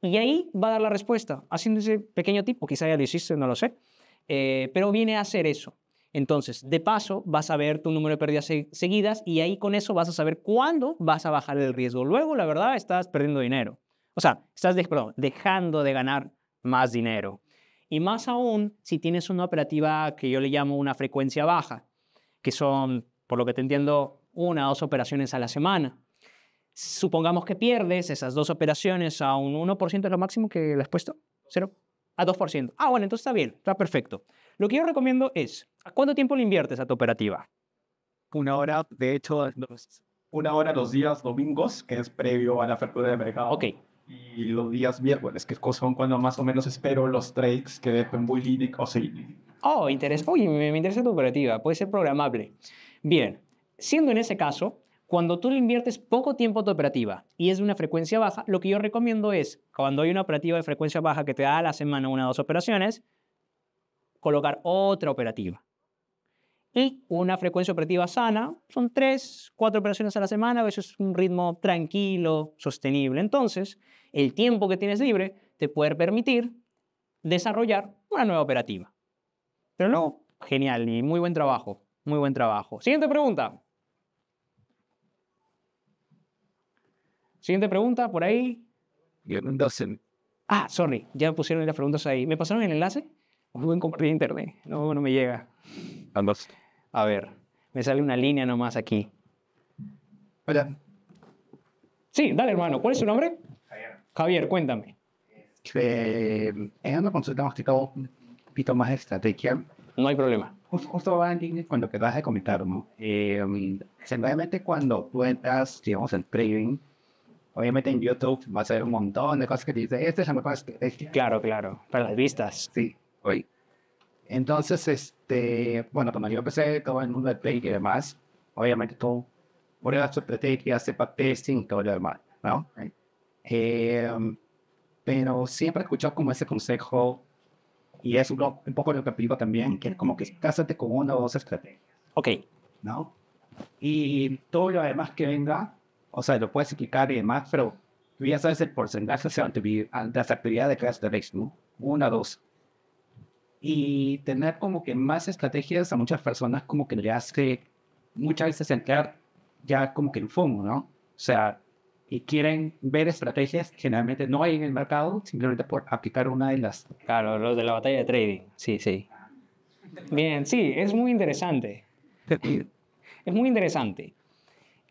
Y ahí va a dar la respuesta, haciendo ese pequeño tipo, quizá ya lo hiciste, no lo sé, eh, pero viene a hacer eso. Entonces, de paso, vas a ver tu número de pérdidas seguidas y ahí con eso vas a saber cuándo vas a bajar el riesgo. Luego, la verdad, estás perdiendo dinero. O sea, estás dejando de ganar más dinero. Y más aún si tienes una operativa que yo le llamo una frecuencia baja, que son, por lo que te entiendo, una o dos operaciones a la semana. Supongamos que pierdes esas dos operaciones a un 1% de lo máximo que le has puesto. ¿Cero? A 2%. Ah, bueno, entonces está bien, está perfecto. Lo que yo recomiendo es, ¿a cuánto tiempo le inviertes a tu operativa? Una hora, de hecho, una hora los días domingos, que es previo a la apertura de mercado. Ok. Y los días miércoles, que son cuando más o menos espero los trades que dejen Bullying o sí. Oh, interés. me, me interesa tu operativa. Puede ser programable. Bien. Siendo en ese caso, cuando tú le inviertes poco tiempo a tu operativa y es de una frecuencia baja, lo que yo recomiendo es, cuando hay una operativa de frecuencia baja que te da a la semana una o dos operaciones, colocar otra operativa. Y una frecuencia operativa sana son tres, cuatro operaciones a la semana, a veces un ritmo tranquilo, sostenible. Entonces, el tiempo que tienes libre te puede permitir desarrollar una nueva operativa. Pero no, genial muy buen trabajo, muy buen trabajo. Siguiente pregunta. Siguiente pregunta, por ahí. Ah, sorry, ya me pusieron las preguntas ahí. ¿Me pasaron el enlace? buen compartir internet. No, no me llega. Andas. A ver, me sale una línea nomás aquí. Hola. Sí, dale, hermano. ¿Cuál es su nombre? Javier. Javier, cuéntame. Eh, es una consulta más un poquito más de estrategia. No hay problema. Justo, va en línea cuando lo de comentar, ¿no? Eh, um, cuando tú entras, digamos, en trading, obviamente en YouTube va a ser un montón de cosas que dice. Este es el mejor Claro, claro, para las vistas. Sí. Entonces, este, bueno, cuando yo empecé todo el mundo de y demás, obviamente tú pruebas estrategia, hace testing sin todo lo demás, ¿no? Em, pero siempre he escuchado como ese consejo y es un, poco lo que aplico también, que es como que cásate con una o dos estrategias. Ok. ¿No? Y todo lo demás que venga, o sea, lo puedes explicar y demás, pero tú ya sabes el porcentaje de, las actividades de de tenido, ¿no? Una, dos y tener como que más estrategias a muchas personas como que le hace muchas veces entrar ya como que en fondo, ¿no? O sea, y quieren ver estrategias que generalmente no hay en el mercado simplemente por aplicar una de las... Claro, los de la batalla de trading, sí, sí. Bien, sí, es muy interesante. Es muy interesante.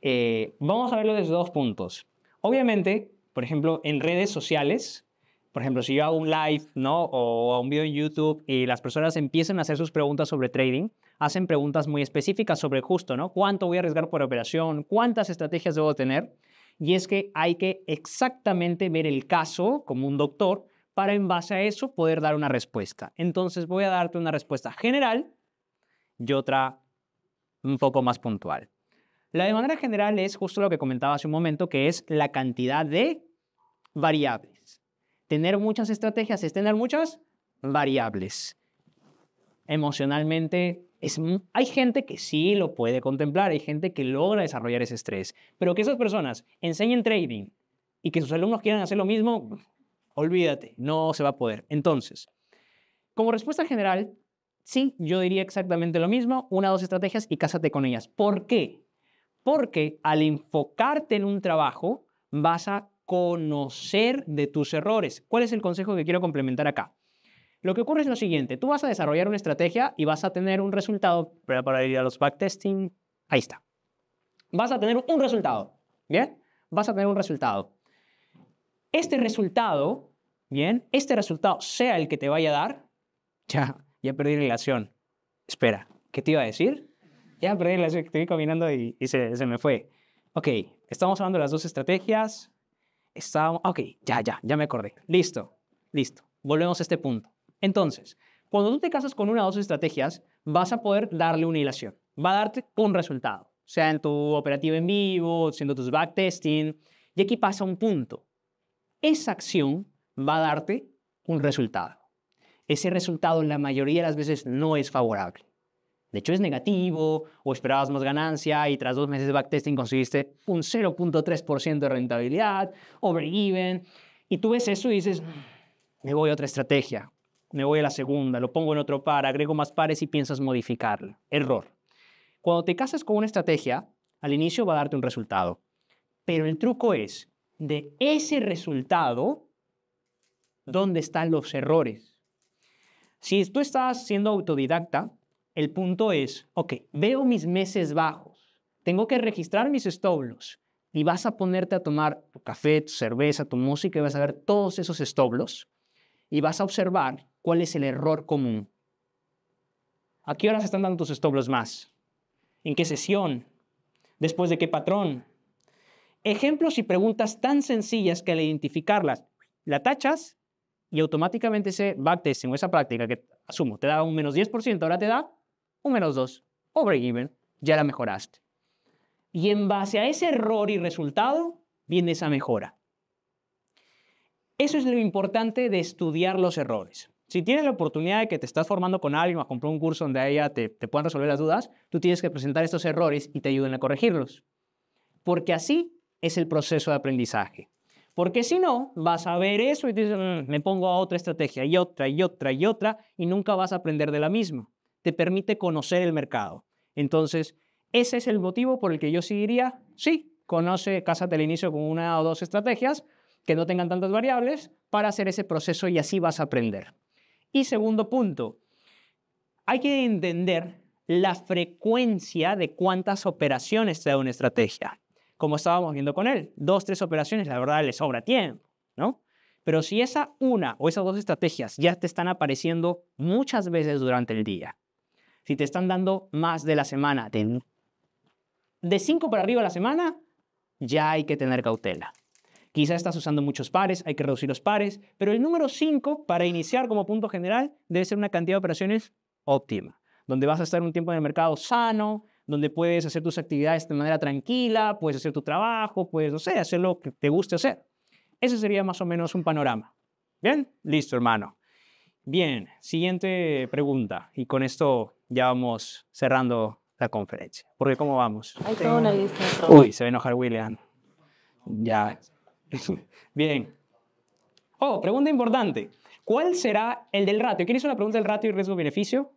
Eh, vamos a verlo desde dos puntos. Obviamente, por ejemplo, en redes sociales, por ejemplo, si yo hago un live, ¿no? O un video en YouTube y las personas empiezan a hacer sus preguntas sobre trading, hacen preguntas muy específicas sobre justo, ¿no? ¿Cuánto voy a arriesgar por operación? ¿Cuántas estrategias debo tener? Y es que hay que exactamente ver el caso como un doctor para en base a eso poder dar una respuesta. Entonces voy a darte una respuesta general y otra un poco más puntual. La de manera general es justo lo que comentaba hace un momento, que es la cantidad de variables tener muchas estrategias es tener muchas variables. Emocionalmente, es, hay gente que sí lo puede contemplar, hay gente que logra desarrollar ese estrés, pero que esas personas enseñen trading y que sus alumnos quieran hacer lo mismo, olvídate, no se va a poder. Entonces, como respuesta general, sí, yo diría exactamente lo mismo, una o dos estrategias y cásate con ellas. ¿Por qué? Porque al enfocarte en un trabajo, vas a conocer de tus errores. ¿Cuál es el consejo que quiero complementar acá? Lo que ocurre es lo siguiente, tú vas a desarrollar una estrategia y vas a tener un resultado, para ir a los backtesting, ahí está. Vas a tener un resultado, ¿bien? Vas a tener un resultado. Este resultado, ¿bien? Este resultado, sea el que te vaya a dar, ya, ya perdí relación. Espera, ¿qué te iba a decir? Ya perdí relación, estoy caminando y, y se, se me fue. Ok, estamos hablando de las dos estrategias, Estábamos, ah, ok, ya, ya, ya me acordé. Listo, listo. Volvemos a este punto. Entonces, cuando tú te casas con una o dos estrategias, vas a poder darle una hilación. Va a darte un resultado, sea en tu operativo en vivo, haciendo tus backtesting. Y aquí pasa un punto. Esa acción va a darte un resultado. Ese resultado en la mayoría de las veces no es favorable de hecho es negativo o esperabas más ganancia y tras dos meses de backtesting conseguiste un 0.3% de rentabilidad over even Y tú ves eso y dices, me voy a otra estrategia, me voy a la segunda, lo pongo en otro par, agrego más pares y piensas modificarla. Error. Cuando te casas con una estrategia, al inicio va a darte un resultado. Pero el truco es, de ese resultado, ¿dónde están los errores? Si tú estás siendo autodidacta, el punto es, ok, veo mis meses bajos, tengo que registrar mis estoblos y vas a ponerte a tomar tu café, tu cerveza, tu música y vas a ver todos esos estoblos y vas a observar cuál es el error común. ¿A qué horas están dando tus estoblos más? ¿En qué sesión? ¿Después de qué patrón? Ejemplos y preguntas tan sencillas que al identificarlas, la tachas y automáticamente se backtesting o esa práctica que asumo te da un menos 10%, ahora te da un menos dos, overgiven, ya la mejoraste. Y en base a ese error y resultado, viene esa mejora. Eso es lo importante de estudiar los errores. Si tienes la oportunidad de que te estás formando con alguien o comprar un curso donde a ella te, te puedan resolver las dudas, tú tienes que presentar estos errores y te ayuden a corregirlos. Porque así es el proceso de aprendizaje. Porque si no, vas a ver eso y dices, mm, me pongo a otra estrategia y otra y otra y otra y nunca vas a aprender de la misma te permite conocer el mercado. Entonces, ese es el motivo por el que yo sí diría, sí, conoce, cásate al inicio con una o dos estrategias que no tengan tantas variables para hacer ese proceso y así vas a aprender. Y segundo punto, hay que entender la frecuencia de cuántas operaciones te da una estrategia. Como estábamos viendo con él, dos, tres operaciones, la verdad le sobra tiempo, ¿no? Pero si esa una o esas dos estrategias ya te están apareciendo muchas veces durante el día, si te están dando más de la semana, de 5 para arriba a la semana, ya hay que tener cautela. Quizás estás usando muchos pares, hay que reducir los pares, pero el número 5 para iniciar como punto general debe ser una cantidad de operaciones óptima, donde vas a estar un tiempo en el mercado sano, donde puedes hacer tus actividades de manera tranquila, puedes hacer tu trabajo, puedes, no sé, hacer lo que te guste hacer. Ese sería más o menos un panorama. ¿Bien? Listo, hermano. Bien, siguiente pregunta. Y con esto ya vamos cerrando la conferencia. Porque ¿cómo vamos? Hay toda una lista. Uy, se va a enojar William. Ya. Bien. Oh, pregunta importante. ¿Cuál será el del ratio? ¿Quién hizo la pregunta del ratio y riesgo-beneficio?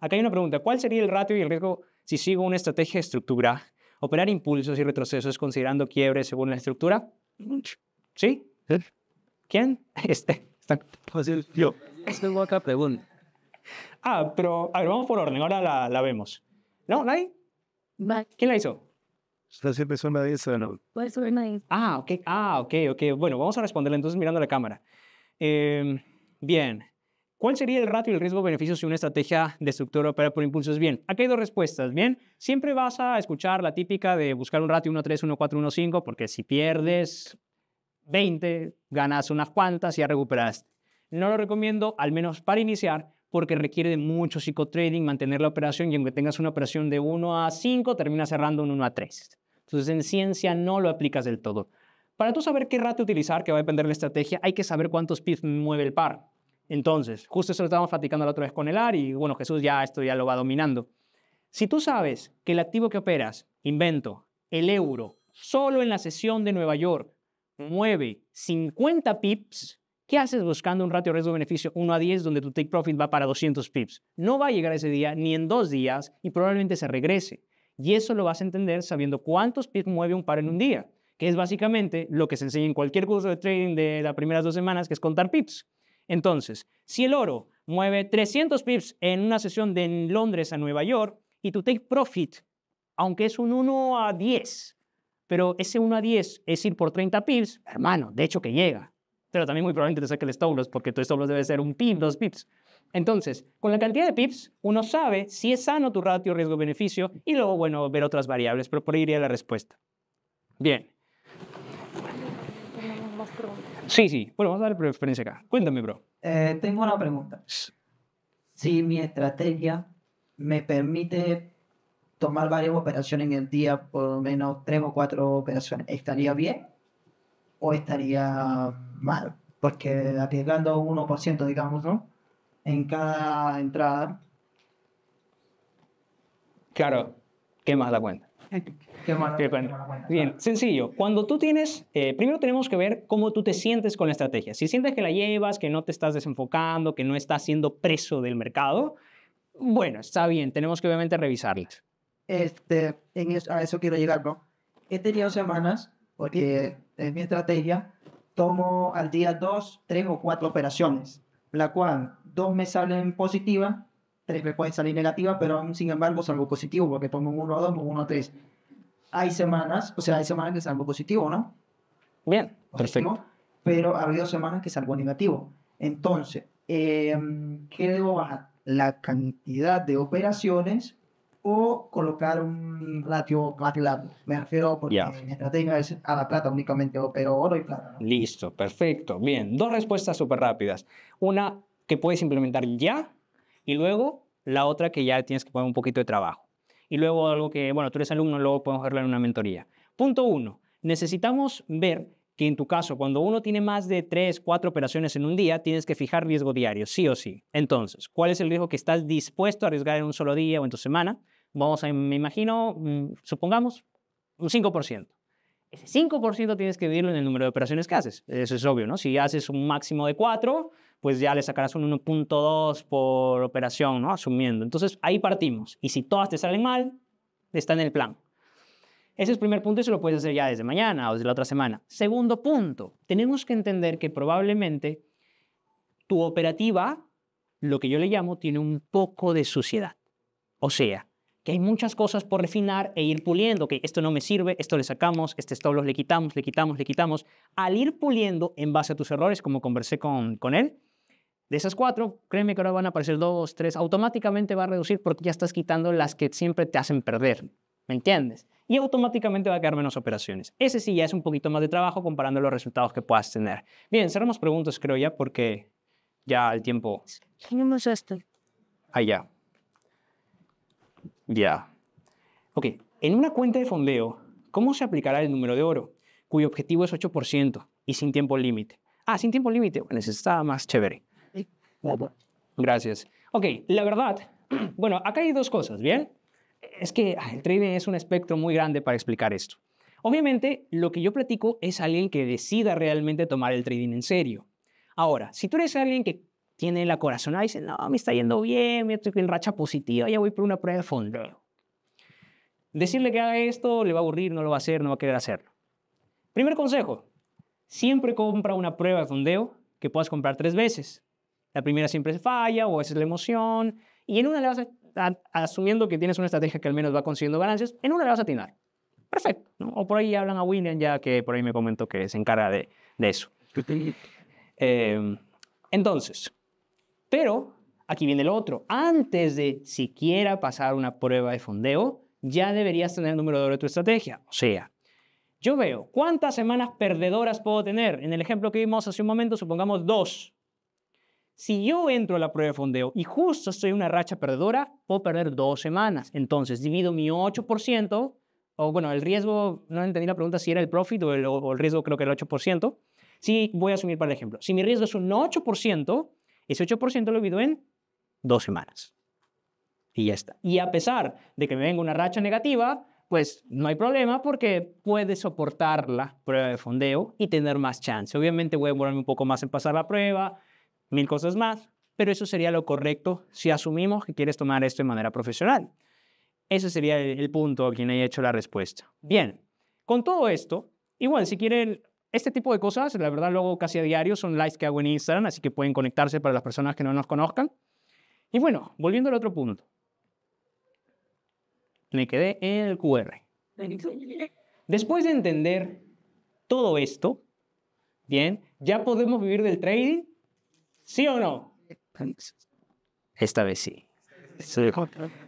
Acá hay una pregunta. ¿Cuál sería el ratio y el riesgo si sigo una estrategia de estructura? ¿Operar impulsos y retrocesos considerando quiebre según la estructura? ¿Sí? ¿Eh? ¿Quién? Este. Está fácil. Yo. Es una pregunta. Ah, pero, a ver, vamos por orden, ahora la, vemos. ¿No? ¿Nadie? ¿Quién la hizo? Yo siempre soy nadie, ¿no? Ah, ok, ah, ok, ok. Bueno, vamos a responderle entonces mirando la cámara. Em, bien. ¿Cuál sería el ratio y el riesgo-beneficio si una estrategia destructora opera por impulsos? Bien, aquí hay dos respuestas. Bien, siempre vas a escuchar la típica de buscar un ratio 1-3, 1-4, 1-5, porque si pierdes 20, ganas unas cuantas y ya recuperas. No lo recomiendo, al menos para iniciar, porque requiere de mucho psicotrading mantener la operación y aunque tengas una operación de 1 a 5, termina cerrando en 1 a 3. Entonces en ciencia no lo aplicas del todo. Para tú saber qué rato utilizar, que va a depender de la estrategia, hay que saber cuántos pips mueve el par. Entonces, justo eso lo estábamos platicando la otra vez con el AR y bueno, Jesús ya esto ya lo va dominando. Si tú sabes que el activo que operas, invento, el euro, solo en la sesión de Nueva York, mueve 50 pips, ¿Qué haces buscando un ratio riesgo-beneficio 1 a 10 donde tu take profit va para 200 pips? No va a llegar ese día ni en dos días y probablemente se regrese. Y eso lo vas a entender sabiendo cuántos pips mueve un par en un día, que es básicamente lo que se enseña en cualquier curso de trading de las primeras dos semanas, que es contar pips. Entonces, si el oro mueve 300 pips en una sesión de Londres a Nueva York y tu take profit, aunque es un 1 a 10, pero ese 1 a 10 es ir por 30 pips, hermano, de hecho que llega pero también muy probablemente te saque el stop porque tu stop debe ser un PIB, dos pips. Entonces, con la cantidad de pips, uno sabe si es sano tu ratio riesgo-beneficio y luego, bueno, ver otras variables, pero por ahí iría la respuesta. Bien. sí, sí. Bueno, vamos a dar preferencia acá. Cuéntame, bro. Eh, tengo una pregunta. Si mi estrategia me permite tomar varias operaciones en el día, por lo menos tres o cuatro operaciones, ¿estaría bien? ¿O estaría mal, porque arriesgando 1%, digamos, ¿no? En cada entrada. Claro, ¿qué más da cuenta? ¿Qué más, cuenta? Bien, sencillo. Cuando tú tienes, eh, primero tenemos que ver cómo tú te sientes con la estrategia. Si sientes que la llevas, que no te estás desenfocando, que no estás siendo preso del mercado, bueno, está bien, tenemos que obviamente revisarlas. Este, en a eso quiero llegar, ¿no? He tenido semanas, porque es mi estrategia, tomo al día dos, tres o cuatro operaciones, la cual dos me salen positivas, tres me pueden salir negativas, pero sin embargo salgo positivo porque tomo uno a dos, uno a tres. Hay semanas, o sea, hay semanas que salgo positivo, ¿no? Bien, perfecto. Pero ha habido semanas que salgo negativo. Entonces, em, ¿qué debo bajar? La cantidad de operaciones o colocar un ratio Me refiero porque tenga es a la plata únicamente, pero oro y plata. Listo, perfecto. Bien, dos respuestas súper rápidas. Una que puedes implementar ya y luego la otra que ya tienes que poner un poquito de trabajo. Y luego algo que, bueno, tú eres alumno, luego podemos verlo en una mentoría. Punto uno, necesitamos ver que en tu caso, cuando uno tiene más de tres, cuatro operaciones en un día, tienes que fijar riesgo diario, sí o sí. Entonces, ¿cuál es el riesgo que estás dispuesto a arriesgar en un solo día o en tu semana? vamos a, me imagino, mm, supongamos, un 5%. Ese 5% tienes que dividirlo en el número de operaciones que haces. Eso es obvio, ¿no? Si haces un máximo de 4, pues ya le sacarás un 1.2 por operación, ¿no? Asumiendo. Entonces, ahí partimos. Y si todas te salen mal, está en el plan. Ese es el primer punto y eso lo puedes hacer ya desde mañana o desde la otra semana. Segundo punto, tenemos que entender que probablemente tu operativa, lo que yo le llamo, tiene un poco de suciedad. O sea, que hay muchas cosas por refinar e ir puliendo, que esto no me sirve, esto le sacamos, este los le quitamos, le quitamos, le quitamos. Al ir puliendo en base a tus errores, como conversé con, él, de esas cuatro, créeme que ahora van a aparecer dos, tres, automáticamente va a reducir porque ya estás quitando las que siempre te hacen perder, ¿me entiendes? Y automáticamente va a quedar menos operaciones. Ese sí ya es un poquito más de trabajo comparando los resultados que puedas tener. Bien, cerramos preguntas creo ya porque ya el tiempo... Tenemos esto. ya. Ya. Ok, en una cuenta de fondeo, ¿cómo se aplicará el número de oro, cuyo objetivo es 8% y sin tiempo límite? Ah, sin tiempo límite, bueno, eso está más chévere. Gracias. Ok, la verdad, bueno, acá hay dos cosas, ¿bien? Es que el trading es un espectro muy grande para explicar esto. Obviamente, lo que yo platico es alguien que decida realmente tomar el trading en serio. Ahora, si tú eres alguien que tiene la corazonada y dicen, no, me está yendo bien, me estoy en racha positiva, ya voy por una prueba de fondo. Decirle que haga esto le va a aburrir, no lo va a hacer, no va a querer hacerlo. Primer consejo, siempre compra una prueba de fondeo que puedas comprar tres veces. La primera siempre se falla o esa es la emoción y en una le vas a, asumiendo que tienes una estrategia que al menos va consiguiendo ganancias, en una le vas a atinar. Perfecto. O por ahí hablan a William ya que por ahí me comentó que se encarga de, eso. Eh, entonces, pero aquí viene lo otro. Antes de siquiera pasar una prueba de fondeo, ya deberías tener el número de tu estrategia. O sea, yo veo cuántas semanas perdedoras puedo tener. En el ejemplo que vimos hace un momento, supongamos dos. Si yo entro a la prueba de fondeo y justo estoy en una racha perdedora, puedo perder dos semanas. Entonces divido mi 8%, o bueno, el riesgo, no entendí la pregunta si era el profit o el, o el riesgo creo que era el 8%. Sí, voy a asumir para el ejemplo. Si mi riesgo es un 8%, ese 8% lo divido en dos semanas. Y ya está. Y a pesar de que me venga una racha negativa, pues no hay problema porque puede soportar la prueba de fondeo y tener más chance. Obviamente voy a demorarme un poco más en pasar la prueba, mil cosas más, pero eso sería lo correcto si asumimos que quieres tomar esto de manera profesional. Ese sería el, punto a quien haya hecho la respuesta. Bien, con todo esto, igual si quieren este tipo de cosas, la verdad, luego casi a diario, son likes que hago en Instagram, así que pueden conectarse para las personas que no nos conozcan. Y bueno, volviendo al otro punto. Me quedé en el QR. Después de entender todo esto, bien, ¿ya podemos vivir del trading? ¿Sí o no? Esta vez sí.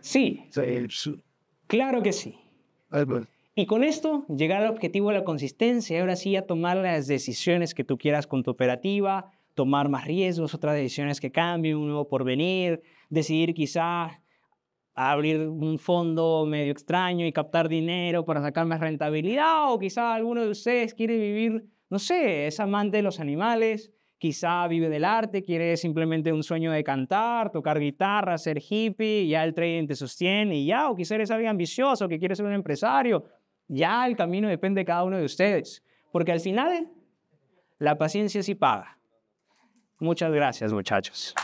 Sí. Claro que sí. Y con esto, llegar al objetivo de la consistencia, ahora sí a tomar las decisiones que tú quieras con tu operativa, tomar más riesgos, otras decisiones que cambien, un nuevo porvenir, decidir quizá abrir un fondo medio extraño y captar dinero para sacar más rentabilidad, o quizá alguno de ustedes quiere vivir, no sé, es amante de los animales, quizá vive del arte, quiere simplemente un sueño de cantar, tocar guitarra, ser hippie, ya el trading te sostiene y ya, o quizá eres alguien ambicioso que quiere ser un empresario ya el camino depende de cada uno de ustedes, porque al final la paciencia sí paga. Muchas gracias, muchachos.